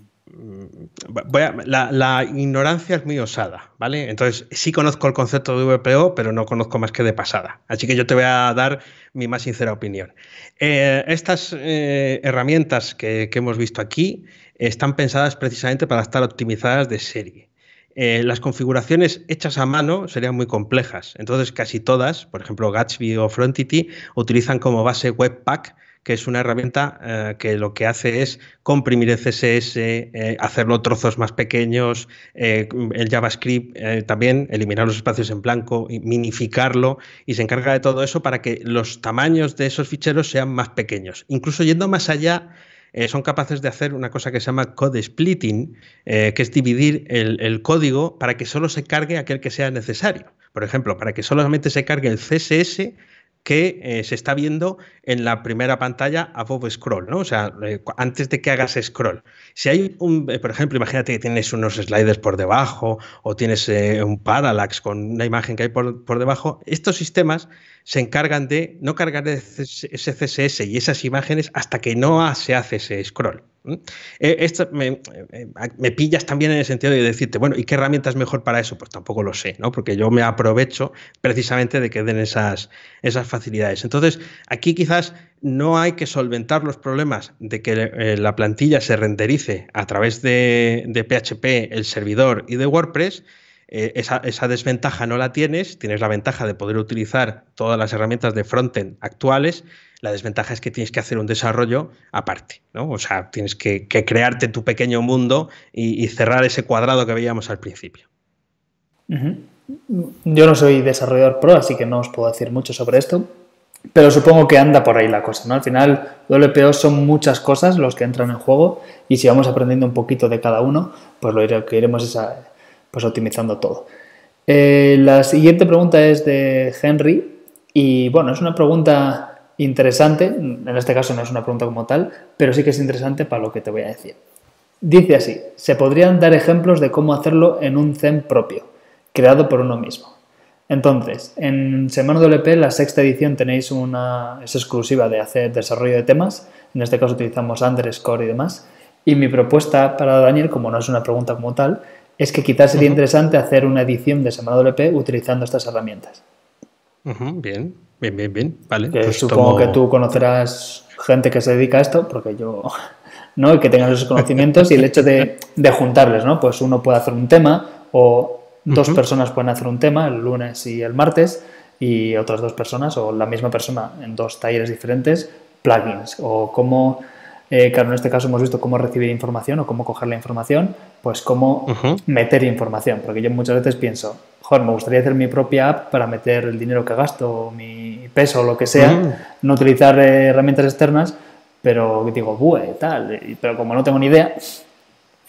la, ignorancia es muy osada, ¿vale? Entonces, sí conozco el concepto de VPO, pero no conozco más que de pasada. Así que yo te voy a dar mi más sincera opinión. Eh, estas eh, herramientas que, hemos visto aquí están pensadas precisamente para estar optimizadas de serie. Eh, las configuraciones hechas a mano serían muy complejas. Entonces, casi todas, por ejemplo, Gatsby o Frontity, utilizan como base Webpack que es una herramienta eh, que lo que hace es comprimir el CSS, eh, hacerlo trozos más pequeños, eh, el JavaScript también, eliminar los espacios en blanco, minificarlo y se encarga de todo eso para que los tamaños de esos ficheros sean más pequeños. Incluso yendo más allá, son capaces de hacer una cosa que se llama code splitting, que es dividir el, el código para que solo se cargue aquel que sea necesario. Por ejemplo, para que solamente se cargue el CSS que eh, se está viendo en la primera pantalla above scroll, ¿no? O sea, eh, antes de que hagas scroll. Si hay un, eh, por ejemplo, imagínate que tienes unos sliders por debajo o tienes un parallax con una imagen que hay por, por, debajo, estos sistemas se encargan de no cargar ese CSS y esas imágenes hasta que no se hace ese scroll. ¿Mm? Eh, eh, eh, me, pillas también en el sentido de decirte, bueno, ¿y qué herramienta es mejor para eso? Pues tampoco lo sé, ¿no? Porque yo me aprovecho precisamente de que den esas, facilidades. Entonces, aquí quizás no hay que solventar los problemas de que la plantilla se renderice a través de, de PHP, el servidor y de WordPress, eh, esa, desventaja no la tienes, tienes la ventaja de poder utilizar todas las herramientas de frontend actuales, la desventaja es que tienes que hacer un desarrollo aparte, ¿no? O sea, tienes que, crearte tu pequeño mundo y, cerrar ese cuadrado que veíamos al principio. Yo no soy desarrollador pro, así que no os puedo decir mucho sobre esto, pero supongo que anda por ahí la cosa, ¿no? Al final, WPO son muchas cosas los que entran en juego y si vamos aprendiendo un poquito de cada uno, pues lo que iremos esa, pues optimizando todo. Eh, la siguiente pregunta es de Henry y bueno, es una pregunta interesante, en este caso no es una pregunta como tal, pero sí que es interesante para lo que te voy a decir. Dice así, se podrían dar ejemplos de cómo hacerlo en un Zen propio, creado por uno mismo. Entonces, en Semana WP, e la sexta edición, tenéis una, es exclusiva de hacer desarrollo de temas, en este caso utilizamos Underscore y demás, y mi propuesta para Daniel, como no es una pregunta como tal, es que quizás sería interesante hacer una edición de Semana utilizando estas herramientas. bien, bien, bien, bien. Pues supongo que tú conocerás gente que se dedica a esto, porque yo ¿no? Y que tengas esos conocimientos y el hecho de, juntarles, ¿no? Pues uno puede hacer un tema o dos personas pueden hacer un tema el lunes y el martes y otras dos personas o la misma persona en dos talleres diferentes, plugins o cómo eh, claro, en este caso hemos visto cómo recibir información o cómo coger la información, pues cómo meter información, porque yo muchas veces pienso, joder, me gustaría hacer mi propia app para meter el dinero que gasto, mi peso o lo que sea, no utilizar eh, herramientas externas, pero digo, bue, tal, pero como no tengo ni idea,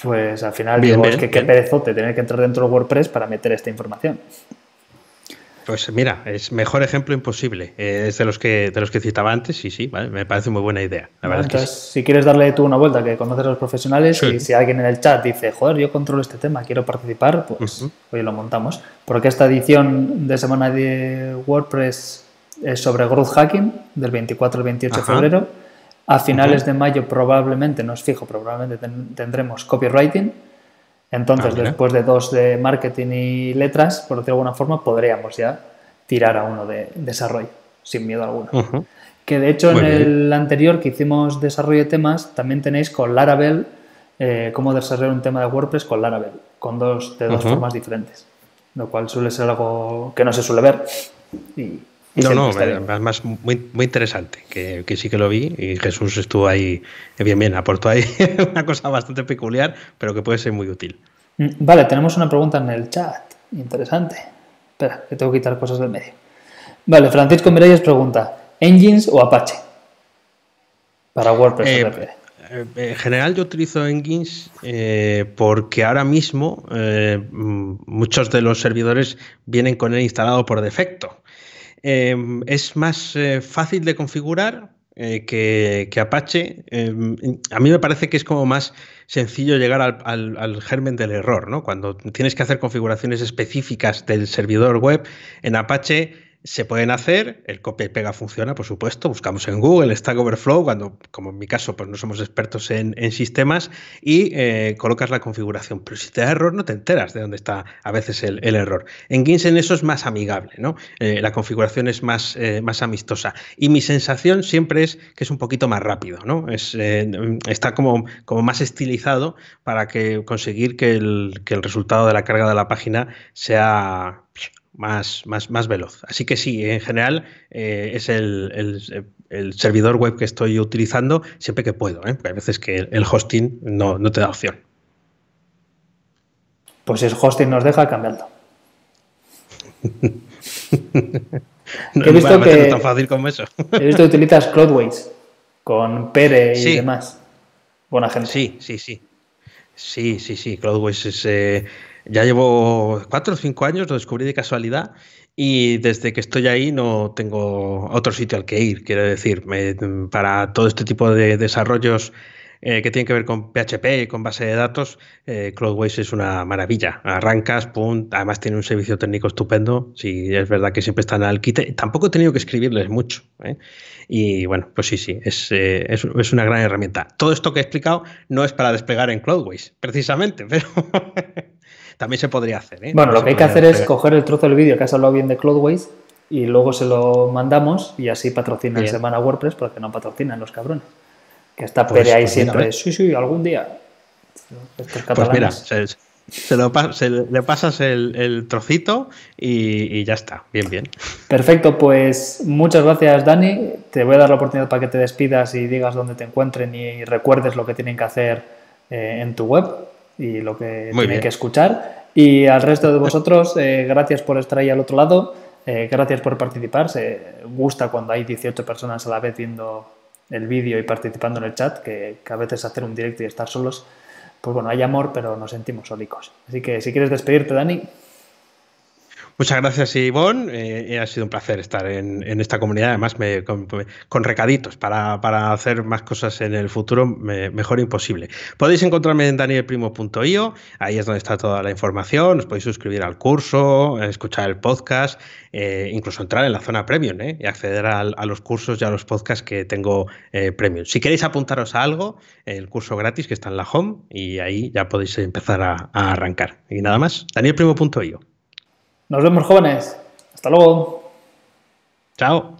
pues al final digo, es que qué perezote tener que entrar dentro de WordPress para meter esta información. Pues mira, es mejor ejemplo imposible. Eh, es de los que de los que citaba antes Sí, sí, me parece muy buena idea. si quieres darle tú una vuelta, que conoces a los profesionales y si alguien en el chat dice, joder, yo controlo este tema, quiero participar, pues hoy lo montamos. Porque esta edición de semana de WordPress es sobre growth hacking del 24 al 28 de febrero. A finales de mayo probablemente, no es fijo, probablemente tendremos copywriting entonces, ah, después de dos de marketing y letras, por decirlo de alguna forma, podríamos ya tirar a uno de desarrollo, sin miedo alguno. Que de hecho, en el anterior que hicimos desarrollo de temas, también tenéis con Laravel eh, cómo desarrollar un tema de WordPress con Laravel, con dos, de dos formas diferentes, lo cual suele ser algo que no se suele ver y no, no, además muy, muy interesante, que, sí que lo vi y Jesús estuvo ahí eh, bien, bien, aportó ahí una cosa bastante peculiar, pero que puede ser muy útil. Mm, vale, tenemos una pregunta en el chat, interesante. Espera, que tengo que quitar cosas del medio. Vale, Francisco Mireyes pregunta, ¿Engines o Apache? Para WordPress. Eh, eh, en general yo utilizo Engines eh, porque ahora mismo mm, muchos de los servidores vienen con él instalado por defecto. Em, es más eh, fácil de configurar eh, que, Apache. Em, a mí me parece que es como más sencillo llegar al, al, germen del error, ¿no? Cuando tienes que hacer configuraciones específicas del servidor web, en Apache se pueden hacer, el copia y pega funciona, por supuesto, buscamos en Google, Stack Overflow, cuando, como en mi caso, pues no somos expertos en, sistemas, y eh, colocas la configuración. Pero si te da error, no te enteras de dónde está a veces el, error. En Ginseng eso es más amigable, ¿no? Eh, la configuración es más, eh, más amistosa. Y mi sensación siempre es que es un poquito más rápido, ¿no? Es, está como, como más estilizado para que conseguir que el, que el resultado de la carga de la página sea más, más, veloz. Así que sí, en general eh, es el, servidor web que estoy utilizando siempre que puedo, ¿eh? hay veces que el hosting no, te da opción. Pues el hosting nos deja cambiarlo. no, he visto que, tan fácil como eso. he visto que utilizas Cloudways con Pere y demás. Buena gente. Sí, sí, sí. Sí, sí, sí. Cloudways es... Eh, ya llevo cuatro o cinco años, lo descubrí de casualidad y desde que estoy ahí no tengo otro sitio al que ir. Quiero decir, para todo este tipo de desarrollos eh, que tienen que ver con PHP y con base de datos, eh, CloudWays es una maravilla. Arrancas, pum, además tiene un servicio técnico estupendo. sí, es verdad que siempre están al quite. Tampoco he tenido que escribirles mucho. ¿eh? Y bueno, pues sí, sí, es, es, es, una gran herramienta. Todo esto que he explicado no es para desplegar en CloudWays, precisamente, pero también se podría hacer. ¿eh? Bueno, lo que hay que hacer, es coger el trozo del vídeo que has hablado bien de Cloudways y luego se lo mandamos y así patrocina el Semana WordPress porque no patrocinan los cabrones. Que está por pues, ahí pues siempre. sí, sí, algún día. pues mira, se, lo, le pasas el, trocito y, ya está. Bien, bien. Perfecto, pues muchas gracias, Dani. Te voy a dar la oportunidad para que te despidas y digas dónde te encuentren y recuerdes lo que tienen que hacer eh, en tu web y lo que Muy que escuchar. Y al resto de vosotros, eh, gracias por estar ahí al otro lado, eh, gracias por participar. Se gusta cuando hay 18 personas a la vez viendo el vídeo y participando en el chat, que, que a veces hacer un directo y estar solos, pues bueno, hay amor, pero nos sentimos solicos. Así que si quieres despedirte, Dani. Muchas gracias, Ivonne. Eh, eh, ha sido un placer estar en, esta comunidad. Además, con, recaditos para, hacer más cosas en el futuro, mejor imposible. Podéis encontrarme en danielprimo.io. Ahí es donde está toda la información. Os podéis suscribir al curso, escuchar el podcast, eh, incluso entrar en la zona premium y acceder a, los cursos y a los podcasts que tengo premium. Si queréis apuntaros a algo, el curso gratis que está en la home y ahí ya podéis empezar a, a arrancar. Y nada más, danielprimo.io. Nos vemos jóvenes. Hasta luego. Chao.